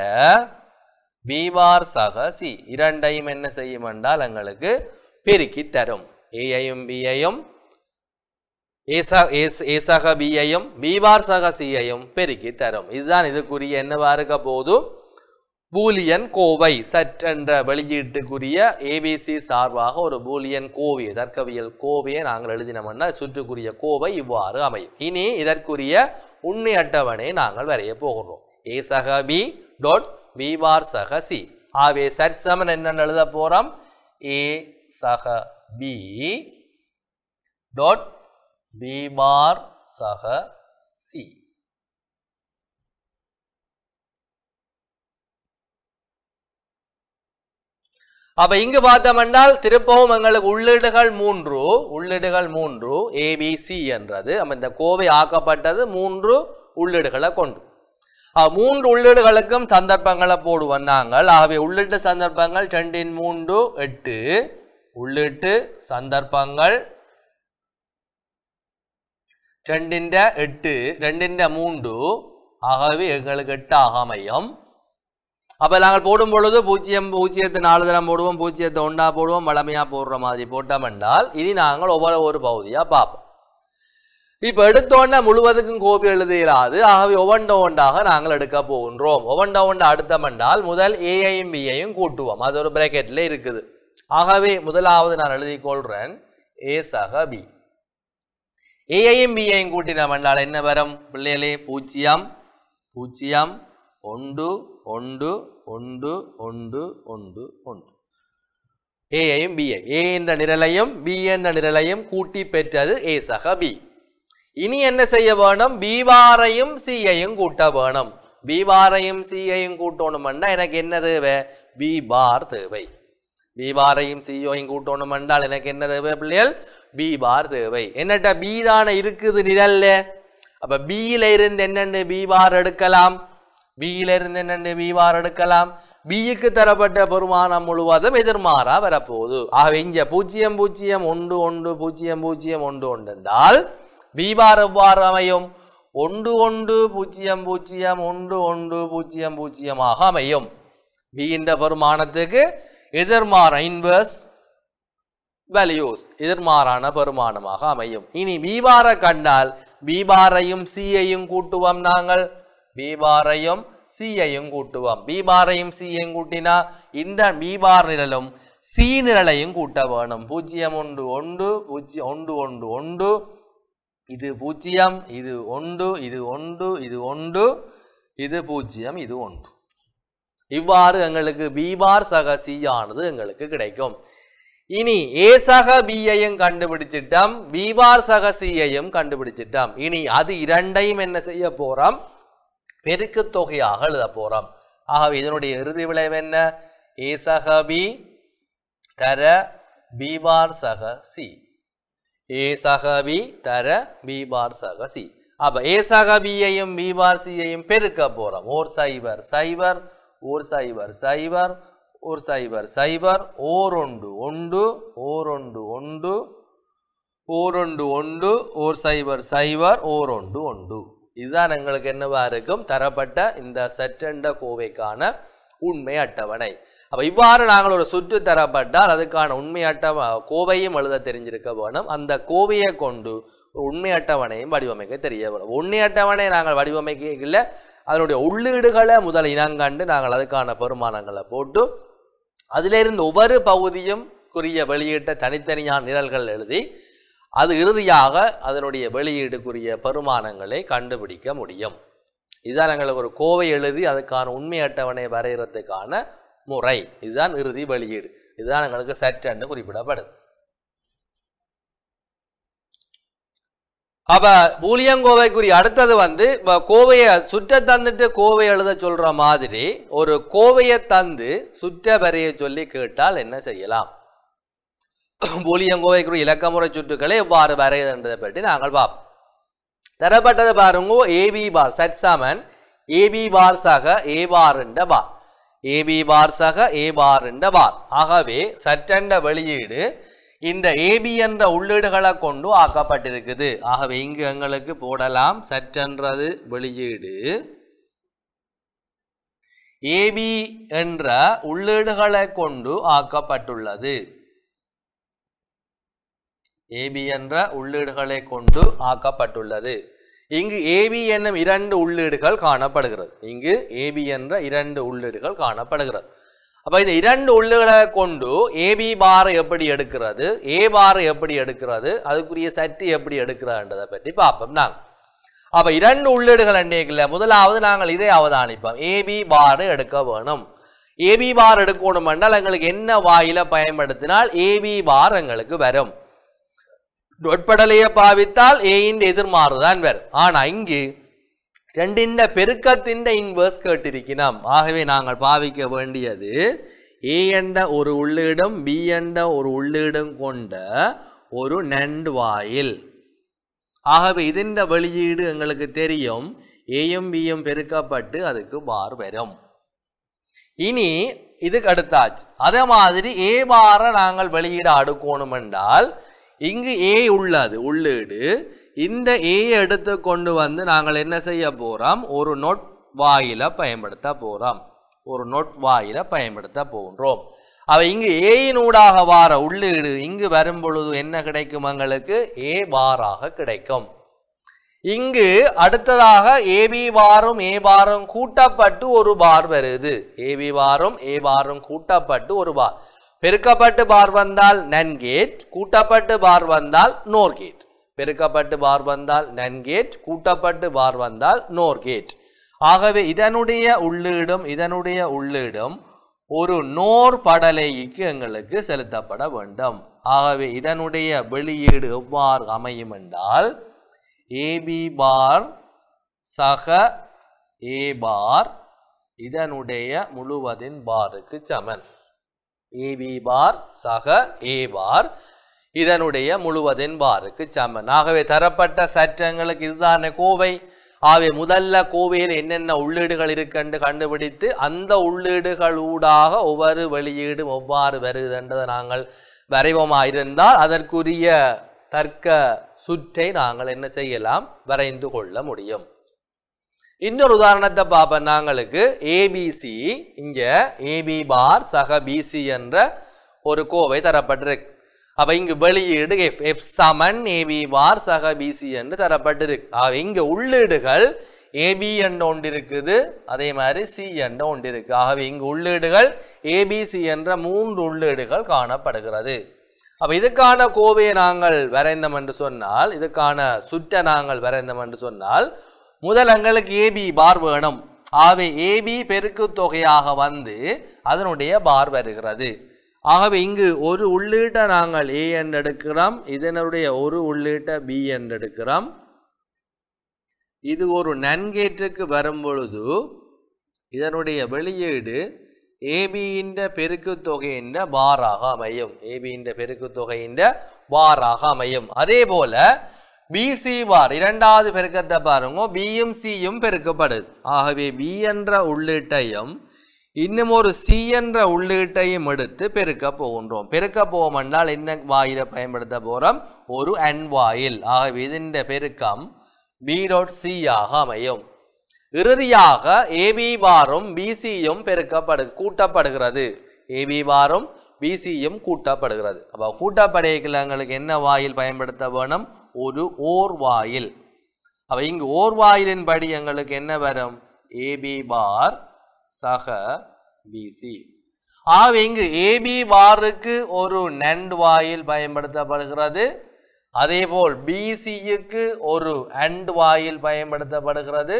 பிபார் சகசி இரண்டையும் என்ன செய்யும் என்றால் எங்களுக்கு பெருக்கி தரும் ஏயையும் பியையும் ஏசக பியையும் பிபார் சகசியையும் பெருக்கி தரும் இதுதான் இதுக்குரிய என்னவா இருக்க போதும் பூலியன் கோவை சட் என்ற வெளியீட்டுக்குரிய ஏபிசி சார்பாக ஒரு பூலியன் கோவை தற்கவியல் கோவையை நாங்கள் எழுதினோம்னா சுற்றுக்குரிய கோவை இவ்வாறு அமையும் இனி இதற்குரிய உண்மை அட்டவணை நாங்கள் வரைய போகிறோம் ஏ சக பி டோட் பி வார் சக சி ஆகவே சட் சமன் என்னென்னு எழுத போகிறோம் ஏ சக பி டோட் பி வார் சக அப்ப இங்கு என்றால் திருப்பவும் எங்களுக்கு உள்ளீடுகள் மூன்று உள்ளீடுகள் மூன்று ஏபிசி என்றது அப்ப இந்த கோவை ஆக்கப்பட்டது மூன்று உள்ளீடுகளை கொண்டு மூன்று உள்ளீடுகளுக்கும் சந்தர்ப்பங்களை போடுவோம் நாங்கள் ஆகவே உள்ளிட்டு சந்தர்ப்பங்கள் ரெண்டின் மூன்று எட்டு உள்ளிட்டு சந்தர்ப்பங்கள் ரெண்டின் எட்டு ரெண்டின் மூன்று ஆகவே எங்களுக்கு எட்டு ஆகாமையும் அப்போ நாங்கள் போடும் பொழுது பூஜ்ஜியம் பூஜ்ஜியத்தை நாலு தினம் போடுவோம் பூஜ்ஜியத்தை ஒன்றா போடுவோம் வளமையாக போடுற மாதிரி போட்டோம் என்றால் இனி நாங்கள் ஒவ்வொரு ஒரு பகுதியாக பார்ப்போம் இப்போ எடுத்தோன்ன முழுவதுக்கும் கோபி எழுத இயலாது ஆகவே ஒவ்வொன்ற ஒன்றாக நாங்கள் எடுக்க போகின்றோம் ஒவ்வொன்ற ஒன்று அடுத்தம் என்றால் முதல் ஏஐயும் பிஐயும் கூட்டுவோம் அது ஒரு பிராக்கெட்டில் இருக்குது ஆகவே முதலாவது நான் எழுதி கொள்கிறேன் ஏ சக பி ஏஐயும் பிஐயும் கூட்டினோம் என்றால் என்ன வரும் பிள்ளைகளே பூஜ்ஜியம் பூஜ்ஜியம் ஒன்று ஒன்று ஒன்று ஒன்று ஒன்று ஒன்று ஏயையும் பிஐ ஏ என்ற நிரலையும் பி என்ற நிரலையும் கூட்டி பெற்றது ஏ சக பி இனி என்ன செய்ய வேணும் பிவாரையும் சிஐயும் கூட்ட வேணும் பிவாரையும் சிஐயும் சியையும் கூட்டணும்னா எனக்கு என்ன தேவை பி பார் தேவை பிவாரையும் சிஓயும் சியோயும் கூட்டணும் என்றால் எனக்கு என்ன தேவை பிள்ளைகள் பி பார் தேவை என்னட்ட பி தானே இருக்குது நிரல்ல அப்ப பியில இருந்து என்னென்ன பி பார் எடுக்கலாம் பியிலிருந்து என்னென்று பி வார் எடுக்கலாம் பியுக்கு தரப்பட்ட பெருமானம் முழுவதும் எதிர்மாறா வரப்போகுது ஆகவே இங்க பூஜ்ஜியம் பூஜ்ஜியம் ஒன்று ஒன்று பூஜ்ஜியம் பூஜ்ஜியம் ஒன்று ஒன்று என்றால் பிவார் எவ்வாறு அமையும் ஒன்று ஒன்று பூஜ்ஜியம் பூஜ்ஜியம் ஒன்று ஒன்று பூஜ்ஜியம் பூஜ்ஜியமாக அமையும் பி என்ற பெருமானத்துக்கு எதிர்மாற இன்வெர்ஸ் வேல்யூஸ் எதிர்மாறான பெருமானமாக அமையும் இனி பிவாரை கண்டால் பிபாரையும் சியையும் கூட்டுவோம் நாங்கள் பி பாரையும் சியையும் கூட்டுவோம் பி பாரையும் சியையும் கூட்டினா இந்த B பார் நிழலும் சி நிழலையும் கூட்ட வேணும் பூஜ்ஜியம் ஒன்று ஒன்று பூஜ்ஜியம் ஒன்று ஒன்று ஒன்று இது பூஜ்ஜியம் இது 1 இது 1 இது 1 இது பூஜ்ஜியம் இது 1 இவ்வாறு எங்களுக்கு B பார் சக C ஆனது எங்களுக்கு கிடைக்கும் இனி A சக B பியையும் கண்டுபிடிச்சிட்டாம் B பார் சக C சியையும் கண்டுபிடிச்சிட்டாம் இனி அது இரண்டையும் என்ன செய்ய போறோம் பெருக்கு தொகையாக எழுத போகிறோம் ஆகவே இதனுடைய இறுதி விளைவு என்ன ஏ சக பி தர பி பார் சக சி ஏ சக பி தர பி பார் சக சி அப்போ ஏ சக பியையும் பி பார் சியையும் பெருக்க போகிறோம் ஓர் சைவர் சைவர் ஓர் சைவர் சைவர் ஓர் சைவர் சைவர் ஓர் ஒன்று ஒன்று ஓர் ஒன்று ஒன்று ஓர் ஒன்று ஒன்று ஓர் சைவர் சைவர் ஒன்று ஒன்று இதுதான் எங்களுக்கு என்னவா இருக்கும் தரப்பட்ட இந்த செட்டண்ட கோவைக்கான உண்மை அட்டவணை அப்போ இவ்வாறு நாங்கள் ஒரு சுற்று தரப்பட்டால் அதுக்கான உண்மை அட்டவ கோவையும் எழுத தெரிஞ்சிருக்க வேணும் அந்த கோவையை கொண்டு ஒரு உண்மை அட்டவணையும் வடிவமைக்க தெரிய வேணும் உண்மை அட்டவணையை நாங்கள் வடிவமைக்கல அதனுடைய உள்ளீடுகளை முதல் இனங்கண்டு நாங்கள் அதுக்கான பெருமானங்களை போட்டு அதிலிருந்து ஒவ்வொரு பகுதியும் குறிய வெளியிட்ட தனித்தனியான நிரல்கள் எழுதி அது இறுதியாக அதனுடைய வெளியீடுக்குரிய பருமானங்களை கண்டுபிடிக்க முடியும் இதுதான் எங்களுக்கு ஒரு கோவை எழுதி அதுக்கான உண்மை அட்டவணை வரைகிறதுக்கான முறை இதுதான் இறுதி வெளியீடு இதுதான் எங்களுக்கு சற்றென்று குறிப்பிடப்படுது அப்போ பூலியங்கோவைக்குரிய அடுத்தது வந்து இப்போ கோவையை சுற்ற தந்துட்டு கோவை எழுத சொல்கிற மாதிரி ஒரு கோவையை தந்து சுற்ற வரைய சொல்லி கேட்டால் என்ன செய்யலாம் பூலியங்கோவைக்குரிய இலக்கமுறை சுற்றுக்களை எவ்வாறு வரைகிறது பற்றி நாங்கள் பார்ப்போம் தரப்பட்டது பாருங்க ஏபி பார் சட் சமன் ஏபி பார் சக ஏ பார் என்ற பார் ஏபி பார் சக ஏ பார் என்ற பார் ஆகவே சற்றென்ற வெளியீடு இந்த ஏபி என்ற உள்ளீடுகளை கொண்டு ஆக்கப்பட்டிருக்குது ஆகவே இங்கு எங்களுக்கு போடலாம் சற்றென்றது வெளியீடு ஏபி என்ற உள்ளீடுகளை கொண்டு ஆக்கப்பட்டுள்ளது ஏபி என்ற உள்ளீடுகளை கொண்டு ஆக்கப்பட்டுள்ளது இங்கு ஏபி என்னும் இரண்டு உள்ளீடுகள் காணப்படுகிறது இங்கு ஏபி என்ற இரண்டு உள்ளீடுகள் காணப்படுகிறது அப்போ இந்த இரண்டு உள்ளுகளை கொண்டு ஏபி பார் எப்படி எடுக்கிறது ஏ பார் எப்படி எடுக்கிறது அதுக்குரிய சட்டி எப்படி எடுக்கிறதுன்றதை பற்றி பார்ப்போம் நாங்கள் அப்போ இரண்டு உள்ளீடுகள் அன்றைக்கில் முதலாவது நாங்கள் இதை அவதானிப்போம் ஏபி பார் எடுக்க வேணும் ஏபி பார் எடுக்கணும் என்றால் எங்களுக்கு என்ன வாயில பயன்படுத்தினால் ஏபி பார் எங்களுக்கு வரும் உட்படலையை பாவித்தால் ஏயின் எதிர்மாறுதான் வேறு ஆனால் இங்கு ரெண்டின் பெருக்கத்தின் இன்வர்ஸ் கேட்டிருக்கிறோம் ஆகவே நாங்கள் பாவிக்க வேண்டியது ஏ என்ற ஒரு உள்ளீடும் பி என்ற ஒரு உள்ளீடும் கொண்ட ஒரு நண்டு வாயில் ஆகவே இதன் வெளியீடு எங்களுக்கு தெரியும் ஏயும் பியும் பெருக்கப்பட்டு அதுக்கு பார் வரும் இனி இதுக்கு அடுத்தாச்சு அதே மாதிரி ஏ பாரை நாங்கள் வெளியீடு அடுக்கணும் என்றால் இங்கு ஏ உள்ளது உள்ளீடு இந்த ஏயை எடுத்து கொண்டு வந்து நாங்கள் என்ன செய்ய போகிறோம் ஒரு நோட் வாயில பயன்படுத்த போகிறோம் ஒரு நோட் வாயில பயன்படுத்த போன்றோம் அவ இங்கு ஏயினூடாக வார உள்ளீடு இங்கு வரும் பொழுது என்ன கிடைக்கும் எங்களுக்கு ஏ வாராக கிடைக்கும் இங்கு அடுத்ததாக ஏபி வாரும் ஏ வாரும் கூட்டப்பட்டு ஒரு பார் வருது ஏபி வாரும் ஏ வாரும் கூட்டப்பட்டு ஒரு பார் பெருக்கப்பட்டு பார் வந்தால் நன் கேட் கூட்டப்பட்டு பார் வந்தால் நோர் கேட் பெருக்கப்பட்டு பார் வந்தால் நன் கேட் கூட்டப்பட்டு பார் வந்தால் நோர் கேட் ஆகவே இதனுடைய உள்ளீடும் இதனுடைய உள்ளீடும் ஒரு நோர் படலைக்கு எங்களுக்கு செலுத்தப்பட வேண்டும் ஆகவே இதனுடைய வெளியீடு எவ்வாறு அமையும் என்றால் ஏபி பார் சக ஏ பார் இதனுடைய முழுவதின் பாருக்கு சமன் ஏவி பார் சக ஏ பார் இதனுடைய முழுவதின் பாருக்கு சமன் ஆகவே தரப்பட்ட சட்டங்களுக்கு இதுதான கோவை ஆகவே முதல்ல கோவையில் என்னென்ன உள்ளீடுகள் இருக்குன்னு கண்டுபிடித்து அந்த உள்ளீடுகளூடாக ஒவ்வொரு வெளியீடும் ஒவ்வாறு வருதுன்றதை நாங்கள் வரைவமாயிருந்தால் அதற்குரிய தர்க்க சுற்றை நாங்கள் என்ன செய்யலாம் வரைந்து கொள்ள முடியும் இன்னொரு உதாரணத்தை பார்ப்போம் நாங்களுக்கு ஏபிசி இங்கே ஏபி பார் சக பிசி என்ற ஒரு கோவை தரப்பட்டிருக்கு அப்போ இங்கு வெளியீடு எஃப் எஃப் சமன் ஏபி பார் சக பிசி என்று தரப்பட்டிருக்கு ஆக இங்கே உள்ளீடுகள் ஏபி என்று ஒன்று இருக்குது அதே மாதிரி சி என்ற ஒன்று இருக்கு ஆகவே இங்கு உள்ளீடுகள் ஏபிசி என்ற மூன்று உள்ளீடுகள் காணப்படுகிறது அப்போ இதுக்கான கோவையை நாங்கள் வரைந்தோம் என்று சொன்னால் இதுக்கான சுற்றை நாங்கள் வரைந்தோம் என்று சொன்னால் முதல் எங்களுக்கு ஏபி பார் வேணும் ஆகவே ஏபி பெருக்கு தொகையாக வந்து அதனுடைய பார் வருகிறது ஆகவே இங்கு ஒரு உள்ளீட்டை நாங்கள் ஏ எடுக்கிறோம் இதனுடைய ஒரு உள்ளீட்ட பி எடுக்கிறோம் இது ஒரு நன்கேற்றுக்கு வரும் பொழுது இதனுடைய வெளியீடு ஏபியின் பெருக்கு தொகையின் பாராக அமையும் ஏபியின் பெருக்கு தொகையின் பாராக அமையும் அதே போல பிசி வார் இரண்டாவது பெருக்கத்தை பாருங்க பியும் சியும் பெருக்கப்படுது ஆகவே பி என்ற உள்ளீட்டையும் இன்னும் ஒரு சி என்ற உள்ளீட்டையும் எடுத்து பெருக்கப் போகின்றோம் பெருக்கப் போவோம் என்றால் என்ன வாயிலை பயன்படுத்த போகிறோம் ஒரு அன் வாயில் ஆகவே இதன் பெருக்கம் பி டாட் சி ஆக அமையும் இறுதியாக ஏபி பாரும் பிசியும் பெருக்கப்படு கூட்டப்படுகிறது வாரும் BC பிசியும் கூட்டப்படுகிறது அப்போ எங்களுக்கு என்ன வாயில் பயன்படுத்த வேணும் ஒரு ஓர்வாயில் அப்ப இங்கு ஓர்வாயிலின் படி எங்களுக்கு என்ன வரும் ஏபி பார் சக பிசி ஆகவே இங்கு ஏபி பாருக்கு ஒரு நண்ட் வாயில் பயன்படுத்தப்படுகிறது அதேபோல் பிசியுக்கு ஒரு அண்ட் வாயில் பயன்படுத்தப்படுகிறது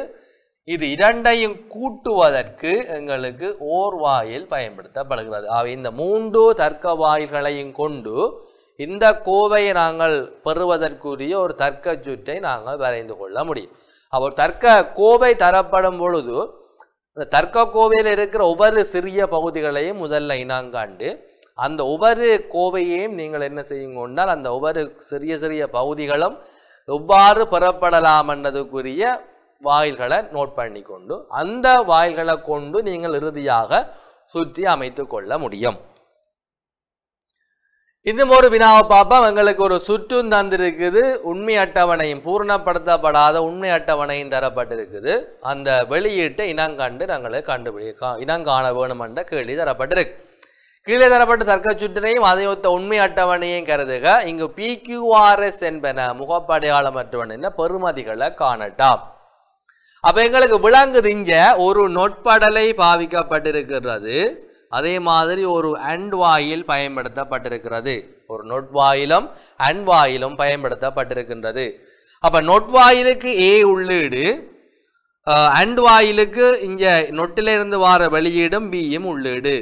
இது இரண்டையும் கூட்டுவதற்கு எங்களுக்கு ஓர் வாயில் பயன்படுத்தப்படுகிறது ஆகவே இந்த மூன்று தர்க்க வாயில்களையும் கொண்டு இந்த கோவையை நாங்கள் பெறுவதற்குரிய ஒரு தர்க்க சுற்றை நாங்கள் வரைந்து கொள்ள முடியும் அவர் தர்க்க கோவை தரப்படும் பொழுது இந்த தர்க்க கோவையில் இருக்கிற ஒவ்வொரு சிறிய பகுதிகளையும் முதல்ல இனாங்காண்டு அந்த ஒவ்வொரு கோவையையும் நீங்கள் என்ன செய்யுங்கொண்டால் அந்த ஒவ்வொரு சிறிய சிறிய பகுதிகளும் எவ்வாறு பெறப்படலாம் என்றதுக்குரிய வாயில்களை நோட் பண்ணி கொண்டு அந்த வாயில்களை கொண்டு நீங்கள் இறுதியாக சுற்றி அமைத்து கொள்ள முடியும் இதுவும் ஒரு வினாவை பார்ப்போம் எங்களுக்கு ஒரு சுற்றும் தந்திருக்குது உண்மை அட்டவணையும் பூர்ணப்படுத்தப்படாத உண்மை அட்டவணையும் தரப்பட்டிருக்குது அந்த வெளியீட்டை இனங்கண்டு நாங்களை கண்டுபிடி இனங்காண வேணுமென்ற கேள்வி தரப்பட்டிருக்கு கீழே தரப்பட்ட தர்க்க சுற்றினையும் அதை ஒத்த உண்மை அட்டவணையும் கருதுக இங்கு பிக்யூஆர்எஸ் என்பன முகப்படையாளம் அட்டவணைன பெருமதிகளை காணட்டாம் அப்போ எங்களுக்கு விளங்குதிஞ்ச ஒரு நொட்படலை பாவிக்கப்பட்டிருக்கிறது அதே மாதிரி ஒரு அண்ட் வாயில் பயன்படுத்தப்பட்டிருக்கிறது ஒரு நொட்வாயிலும் அண்ட் வாயிலும் பயன்படுத்தப்பட்டிருக்கின்றது அப்போ நொட்வாயிலுக்கு ஏ உள்ளீடு அண்ட் வாயிலுக்கு இங்கே நொட்டிலிருந்து வார வெளியீடும் பியும் உள்ளீடு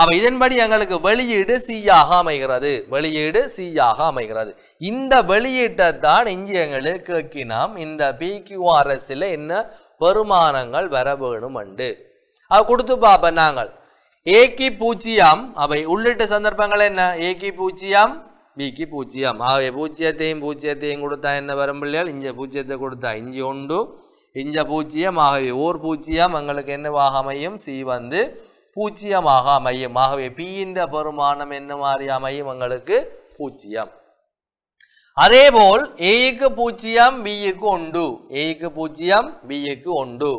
அப்போ இதன்படி எங்களுக்கு வெளியீடு சியாக அமைகிறது வெளியீடு சியாக அமைகிறது இந்த வெளியீட்டை தான் இஞ்சி எங்களுக்கு நாம் இந்த பிக்யூஆர்எஸ்ல என்ன வருமானங்கள் வர வேணும் அண்டு அதை கொடுத்து பார்ப்போம் நாங்கள் ஏக்கி பூச்சியாம் அவை உள்ளிட்ட சந்தர்ப்பங்கள் என்ன ஏக்கி பூச்சியாம் பிக்கு பூச்சியாம் ஆகவே பூச்சியத்தையும் பூச்சியத்தையும் கொடுத்தா என்ன வரும் பிள்ளைகள் இஞ்ச பூச்சியத்தை கொடுத்தா இஞ்சி உண்டு இஞ்ச பூச்சியம் ஆகவே ஓர் பூச்சியம் எங்களுக்கு என்னவாக அமையும் சி வந்து பூச்சியமாக அமையும் ஆகவே பீயின்ற பெருமானம் என்ன மாதிரி அமையும் எங்களுக்கு பூச்சியம் அதே போல் ஏக்கு பூச்சியம் பியுக்கு உண்டு ஏக்கு பூச்சியம் பியுக்கு உண்டு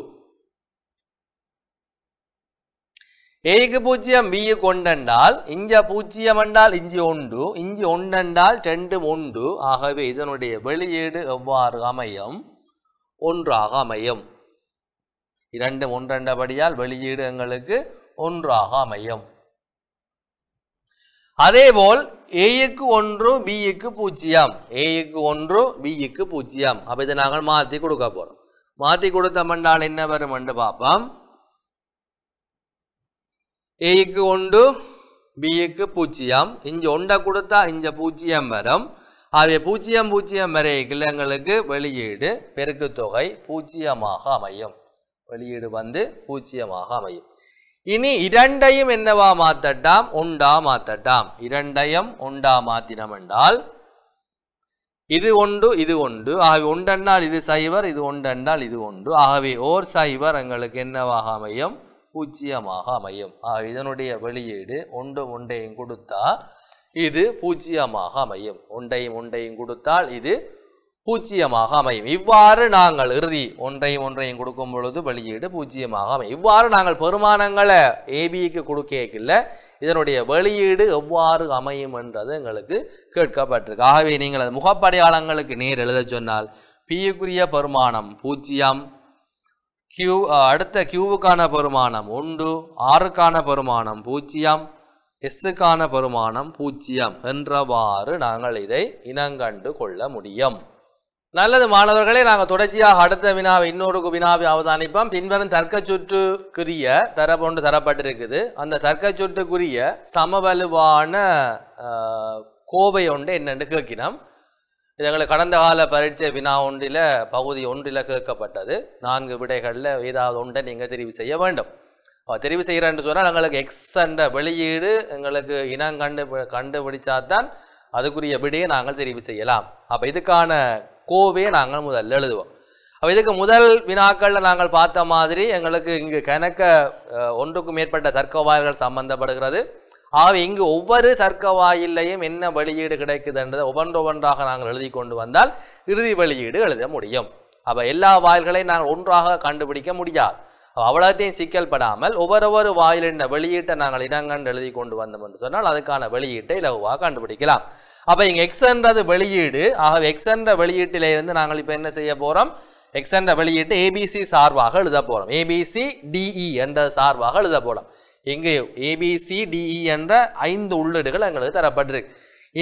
ஏக்கு பூஜ்ஜியம் பிக்கு ஒன்றென்றால் இஞ்ச பூச்சியம் என்றால் இஞ்சி ஒன்று இஞ்சி ஒன்றென்றால் ரெண்டும் ஒன்று ஆகவே இதனுடைய வெளியீடு எவ்வாறு அமையும் ஒன்றாக அமையும் இரண்டு ஒன்றண்டபடியால் வெளியீடு எங்களுக்கு ஒன்றாக அமையும் அதேபோல் ஏயுக்கு ஒன்று பியுக்கு பூஜ்ஜியம் ஏயுக்கு ஒன்று பியுக்கு பூச்சியம் அப்ப இதை நாங்கள் மாற்றி கொடுக்க போகிறோம் மாற்றி மண்டால் என்ன வரும் என்று பார்ப்போம் ஏக்கு ஒன்று பிஏக்கு பூஜ்ஜியம் இங்கே ஒன்றை கொடுத்தா இங்கே பூஜ்ஜியம் வரும் ஆகவே பூஜ்ஜியம் பூஜ்ஜியம் வரைக்குள்ள எங்களுக்கு வெளியீடு பெருக்கு தொகை பூஜ்ஜியமாக அமையும் வெளியீடு வந்து பூஜ்ஜியமாக அமையும் இனி இரண்டையும் என்னவா மாத்தட்டாம் ஒன்றா மாத்தட்டாம் இரண்டையும் ஒன்றா மாத்தினம் என்றால் இது ஒன்று இது ஒன்று ஆகவே ஒன்றென்றால் இது சைவர் இது ஒன்றென்றால் இது ஒன்று ஆகவே ஓர் சைவர் எங்களுக்கு என்னவாக அமையும் பூஜ்ஜியமாக அமையும் இதனுடைய வெளியீடு ஒன்று ஒன்றையும் கொடுத்தா இது பூஜ்ஜியமாக அமையும் ஒன்றையும் ஒன்றையும் கொடுத்தால் இது பூஜ்ஜியமாக அமையும் இவ்வாறு நாங்கள் இறுதி ஒன்றையும் ஒன்றையும் கொடுக்கும் பொழுது வெளியீடு பூஜ்ஜியமாக அமையும் இவ்வாறு நாங்கள் பெருமானங்களை ஏபிக்கு கொடுக்க இதனுடைய வெளியீடு எவ்வாறு அமையும் என்றது எங்களுக்கு கேட்கப்பட்டிருக்கு ஆகவே நீங்கள் அது முகப்படையாளங்களுக்கு நேர் எழுத சொன்னால் பியக்குரிய பெருமானம் பூஜ்ஜியம் கியூ அடுத்த கியூவுக்கான பெருமானம் ஒன்று ஆறுக்கான பெருமானம் பூஜ்ஜியம் எஸ்ஸுக்கான பெருமானம் பூஜ்ஜியம் என்றவாறு நாங்கள் இதை இனங்கண்டு கொள்ள முடியும் நல்லது மாணவர்களே நாங்கள் தொடர்ச்சியாக அடுத்த வினாவை இன்னொரு வினாவை அவதானிப்போம் பின்வரும் தர்க்க சுற்றுக்குரிய தர ஒன்று தரப்பட்டிருக்குது அந்த தர்க்க சுற்றுக்குரிய சமவலுவான கோவை ஒன்று என்னென்று கேட்கினோம் இது எங்களுக்கு கடந்த கால பரீட்சை வினா ஒன்றில் பகுதி ஒன்றில் கேட்கப்பட்டது நான்கு விடைகளில் ஏதாவது ஒன்றை நீங்கள் தெரிவு செய்ய வேண்டும் தெரிவு செய்கிறேன்னு சொன்னால் எங்களுக்கு எக்ஸ் என்ற வெளியீடு எங்களுக்கு இனம் கண்டு கண்டுபிடிச்சாதான் அதுக்குரிய விடையை நாங்கள் தெரிவு செய்யலாம் அப்போ இதுக்கான கோவையை நாங்கள் முதல்ல எழுதுவோம் அப்போ இதுக்கு முதல் வினாக்களில் நாங்கள் பார்த்த மாதிரி எங்களுக்கு இங்கு கணக்க ஒன்றுக்கும் மேற்பட்ட தர்க்கவாயல்கள் சம்பந்தப்படுகிறது ஆக இங்கு ஒவ்வொரு தர்க்க வாயிலையும் என்ன வெளியீடு கிடைக்குது என்றதை ஒவ்வொன்றொவன்றாக நாங்கள் எழுதி கொண்டு வந்தால் இறுதி வெளியீடு எழுத முடியும் அப்போ எல்லா வாயில்களையும் நாங்கள் ஒன்றாக கண்டுபிடிக்க முடியாது அவ்வளோத்தையும் சிக்கல் படாமல் ஒவ்வொரு வாயிலின் வெளியீட்டை நாங்கள் இடங்கண்டு எழுதி கொண்டு வந்தோம் என்று சொன்னால் அதுக்கான வெளியீட்டை இலகுவாக கண்டுபிடிக்கலாம் அப்போ இங்கே எக்ஸ் என்றது வெளியீடு ஆகவே என்ற வெளியீட்டிலிருந்து நாங்கள் இப்போ என்ன செய்ய போகிறோம் எக்ஸ் என்ற வெளியீட்டு ஏபிசி சார்பாக எழுத போகிறோம் ஏபிசி டிஇ e என்ற சார்பாக எழுத போகிறோம் எங்கேயோ ஏபிசிடிஇ e என்ற ஐந்து உள்ளீடுகள் எங்களுக்கு தரப்பட்டிருக்கு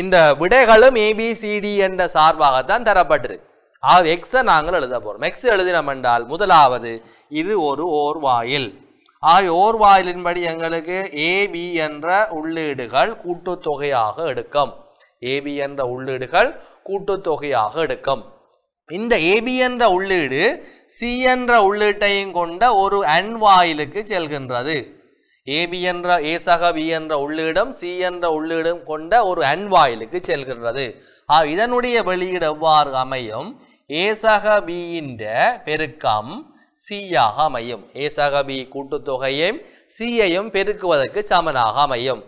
இந்த விடைகளும் ஏபிசிடி e என்ற சார்பாகத்தான் தரப்பட்டிருக்கு ஆக எக்ஸை நாங்கள் எழுத போகிறோம் எக்ஸ் எழுதினோம் என்றால் முதலாவது இது ஒரு ஓர்வாயில் ஆக ஓர்வாயிலின்படி எங்களுக்கு ஏபி என்ற உள்ளீடுகள் கூட்டுத்தொகையாக எடுக்கும் ஏபி என்ற உள்ளீடுகள் கூட்டுத்தொகையாக எடுக்கும் இந்த ஏபி என்ற உள்ளீடு சி என்ற உள்ளீட்டையும் கொண்ட ஒரு அன்வாயிலுக்கு செல்கின்றது ஏபி என்ற ஏசாக பி என்ற உள்ளிடம் சி என்ற உள்ளிடம் கொண்ட ஒரு அன்வாயிலுக்கு செல்கின்றது இதனுடைய வெளியீடு எவ்வாறு அமையும் ஏசாக பியின் பெருக்கம் சியாக அமையும் ஏசாக பி கூட்டுத்தொகையும் சியையும் பெருக்குவதற்கு சமனாக அமையும்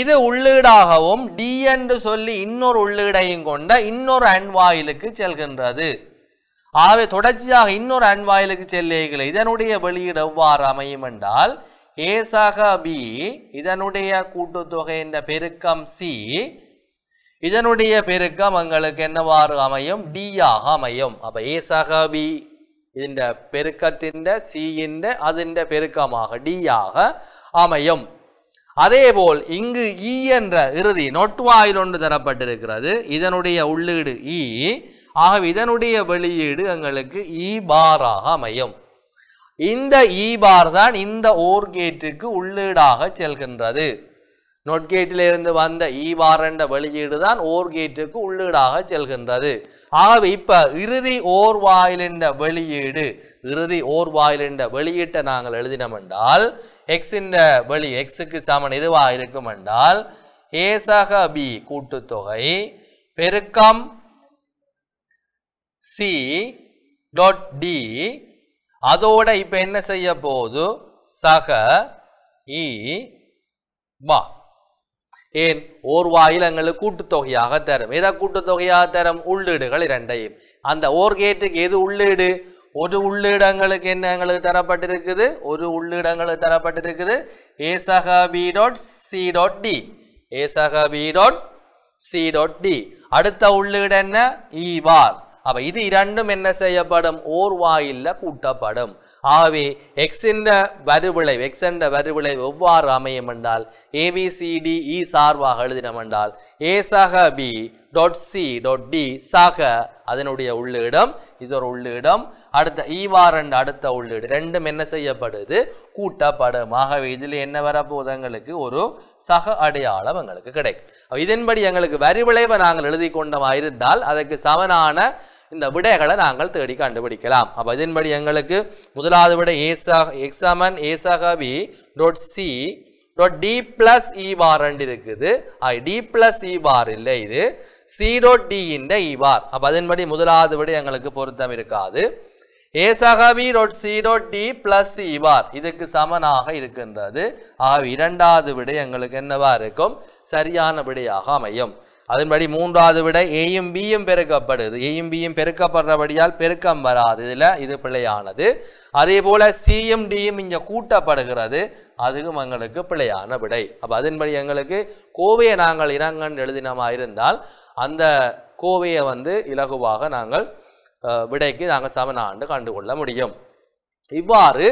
இது உள்ளீடாகவும் டி என்று சொல்லி இன்னொரு உள்ளீடையும் கொண்ட இன்னொரு அன்வாயிலுக்கு செல்கின்றது ஆகவே தொடர்ச்சியாக இன்னொரு அன்வாயிலுக்கு செல்லுகிற இதனுடைய வெளியீடு எவ்வாறு அமையும் என்றால் ஏசாக பி இதனுடைய கூட்டுத்தொகை என்ற பெருக்கம் சி இதனுடைய பெருக்கம் எங்களுக்கு என்னவாறு அமையும் ஆக அமையும் அப்போ ஏசாக பி பெருக்கத்தின் പെരുക്കത്തിൻ്റെ அதன் பெருக்கமாக டி ஆக அமையும் அதேபோல் இங்கு இ என்ற இறுதி நொட்டுவாயில் ஒன்று தரப்பட்டிருக்கிறது இதனுடைய உள்ளீடு இ ஆக இதனுடைய வெளியீடு எங்களுக்கு இ பாராக அமையும் இந்த ஈபார் தான் இந்த ஓர் கேட்டுக்கு உள்ளீடாக செல்கின்றது இருந்து வந்த ஈபார் என்ற வெளியீடு தான் ஓர் கேட்டுக்கு உள்ளீடாக செல்கின்றது ஆகவே இப்போ இறுதி ஓர் வாயில் என்ற வெளியீடு இறுதி ஓர் வாயில் என்ற வெளியீட்டை நாங்கள் எழுதினோம் என்றால் எக்ஸ் என்ற வெளி எக்ஸுக்கு சமன் இதுவாக இருக்கும் என்றால் ஏசக பி கூட்டுத்தொகை பெருக்கம் சி டாட் டி அதோட இப்ப என்ன செய்ய போது சக இ மா ஏன் ஓர்வாயில் எங்களுக்கு கூட்டுத்தொகையாக தரும் எதை கூட்டுத்தொகையாக தரும் உள்ளீடுகள் இரண்டையும் அந்த ஓர் கேட்டுக்கு எது உள்ளீடு ஒரு உள்ளிடங்களுக்கு என்ன எங்களுக்கு தரப்பட்டிருக்குது ஒரு உள்ளிடங்களுக்கு தரப்பட்டிருக்குது ஏ சக B dot C dot D A சக B dot C dot D அடுத்த உள்ளீடு என்ன இ e வார் அப்ப இது இரண்டும் என்ன செய்யப்படும் ஓர் வாயில்ல கூட்டப்படும் ஆகவே எக்ஸ் என்ற வரிவிளைவு எக்ஸ் என்ற வரிவிளைவு எவ்வாறு அமையும் என்றால் ஏபிசிடி இ e சார்பாக எழுதினோம் என்றால் ஏ சக B dot C dot D சக அதனுடைய உள்ளிடம் இது ஒரு உள்ளிடம் அடுத்த ஈவார் அண்ட் அடுத்த உள்ளீடு ரெண்டும் என்ன செய்யப்படுது கூட்டப்படும் ஆகவே இதில் என்ன வரப்போகுது எங்களுக்கு ஒரு சக அடையாளம் எங்களுக்கு கிடைக்கும் இதன்படி எங்களுக்கு வரி விளைவை நாங்கள் எழுதி கொண்டவா இருந்தால் அதற்கு சமனான இந்த விடைகளை நாங்கள் தேடி கண்டுபிடிக்கலாம் அப்போ இதன்படி எங்களுக்கு முதலாவது விட ஏசாக எக்ஸாமன் ஏசகவி dot C dot D plus E வாரண்ட் இருக்குது டி பிளஸ் இ இல்லை இது சி டோட் டி இந்த இ வார் அப்போ அதன்படி முதலாவது விட எங்களுக்கு பொருத்தம் இருக்காது ஏசாக B dot C D plus இவார் இதுக்கு சமனாக இருக்கின்றது ஆகவே இரண்டாவது விடை எங்களுக்கு என்னவா இருக்கும் சரியான விடையாக அமையும் அதன்படி மூன்றாவது விட ஏயும் பியும் பெருக்கப்படுது ஏயும் பியும் பெருக்கப்படுறபடியால் பெருக்கம் வராது இதில் இது பிழையானது அதே போல் சியும் டியும் இங்கே கூட்டப்படுகிறது அதுவும் எங்களுக்கு பிழையான விடை அப்போ அதன்படி எங்களுக்கு கோவையை நாங்கள் இறங்கன்னு எழுதினமாக இருந்தால் அந்த கோவையை வந்து இலகுவாக நாங்கள் விடைக்கு நாங்கள் சமனாண்டு கண்டுகொள்ள முடியும் இவ்வாறு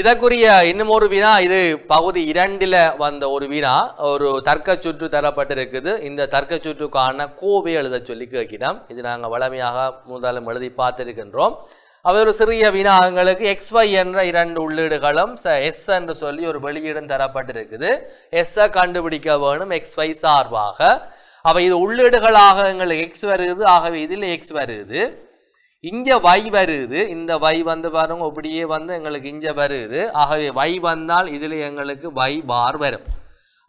இதற்குரிய இன்னும் ஒரு வினா இது பகுதி இரண்டில் வந்த ஒரு வினா ஒரு தர்க்க சுற்று தரப்பட்டிருக்குது இந்த தர்க்க சுற்றுக்கான கோவை எழுத சொல்லி கேட்கிறோம் இது நாங்கள் வளமையாக முதலும் எழுதி பார்த்திருக்கின்றோம் அவை ஒரு சிறிய வினாகங்களுக்கு எக்ஸ் ஒய் என்ற இரண்டு உள்ளீடுகளும் ச எஸ் என்று சொல்லி ஒரு வெளியீடும் தரப்பட்டிருக்குது எஸ்ஸை கண்டுபிடிக்க வேணும் எக்ஸ் ஒய் சார்பாக அவை இது உள்ளீடுகளாக எங்களுக்கு எக்ஸ் வருது ஆகவே இதில் எக்ஸ் வருது இங்கே வை வருது இந்த வை வந்து பாருங்க அப்படியே வந்து எங்களுக்கு இங்கே வருது ஆகவே வை வந்தால் இதில் எங்களுக்கு வை பார் வரும்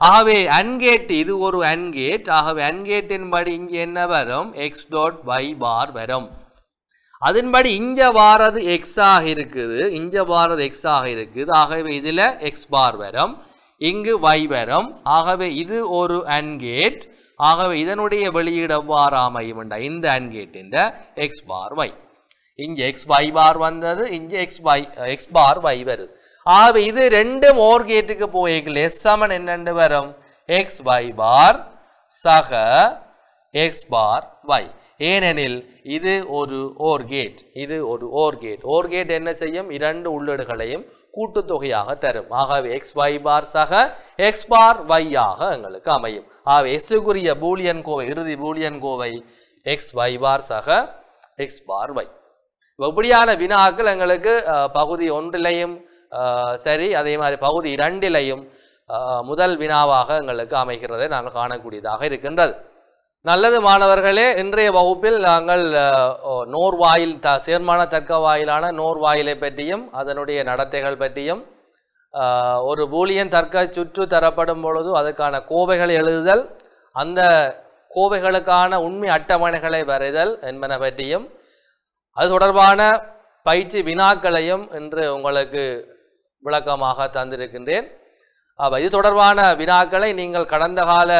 ஆகவே அன்கேட் இது ஒரு அன்கேட் ஆகவே அன்கேட்டின் படி இங்கே என்ன வரும் எக்ஸ் டாட் வை பார் வரும் அதன்படி இங்கே வாரது எக்ஸ் ஆக இருக்குது இங்கே வாரது எக்ஸ் ஆக இருக்குது ஆகவே இதில் எக்ஸ் பார் வரும் இங்கு வை வரும் ஆகவே இது ஒரு அன்கேட் ஆகவே இதனுடைய வெளியீடு எவ்வாறு அமையுமெண்டா இந்த அன்கேட் இந்த எக்ஸ் பார் வை இங்கே எக்ஸ் ஒய் பார் வந்தது இங்கே X Y X bar Y வருது ஆக இது ரெண்டு மோர் கேட்டுக்கு போயிருக்கல எஸ் சமன் என்னென்று வரும் எக்ஸ் ஒய் பார் சக எக்ஸ் பார் ஒய் ஏனெனில் இது ஒரு ஓர் கேட் இது ஒரு ஓர் கேட் ஓர் கேட் என்ன செய்யும் இரண்டு உள்ளீடுகளையும் கூட்டுத்தொகையாக தரும் ஆகவே எக்ஸ் ஒய் பார் சக எக்ஸ் பார் ஒய்யாக எங்களுக்கு அமையும் ஆகவே எஸ்ஸுக்குரிய பூலியன் கோவை இறுதி பூலியன் கோவை எக்ஸ் ஒய் பார் சக எக்ஸ் பார் ஒய் இப்படியான வினாக்கள் எங்களுக்கு பகுதி ஒன்றிலையும் சரி அதே மாதிரி பகுதி இரண்டிலையும் முதல் வினாவாக எங்களுக்கு அமைகிறதை நாங்கள் காணக்கூடியதாக இருக்கின்றது நல்லது மாணவர்களே இன்றைய வகுப்பில் நாங்கள் நோர்வாயில் த சேர்மான தர்க்க வாயிலான நோர்வாயிலை பற்றியும் அதனுடைய நடத்தைகள் பற்றியும் ஒரு பூலியன் தர்க்க சுற்று தரப்படும் பொழுது அதற்கான கோவைகளை எழுதுதல் அந்த கோவைகளுக்கான உண்மை அட்டவணைகளை வரைதல் என்பன பற்றியும் அது தொடர்பான பயிற்சி வினாக்களையும் இன்று உங்களுக்கு விளக்கமாக தந்திருக்கின்றேன் அப்போ இது தொடர்பான வினாக்களை நீங்கள் கடந்த கால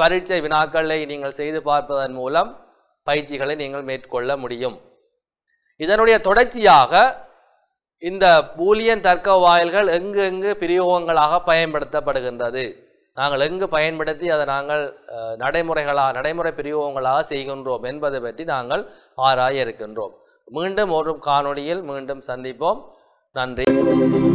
பரீட்சை வினாக்களை நீங்கள் செய்து பார்ப்பதன் மூலம் பயிற்சிகளை நீங்கள் மேற்கொள்ள முடியும் இதனுடைய தொடர்ச்சியாக இந்த பூலியன் தர்க்க வாயில்கள் எங்கு எங்கு பிரயோகங்களாக பயன்படுத்தப்படுகின்றது நாங்கள் எங்கு பயன்படுத்தி அதை நாங்கள் நடைமுறைகளாக நடைமுறை பிரிவுகளாக செய்கின்றோம் என்பதை பற்றி நாங்கள் ஆராய இருக்கின்றோம் மீண்டும் ஒரு காணொளியில் மீண்டும் சந்திப்போம் நன்றி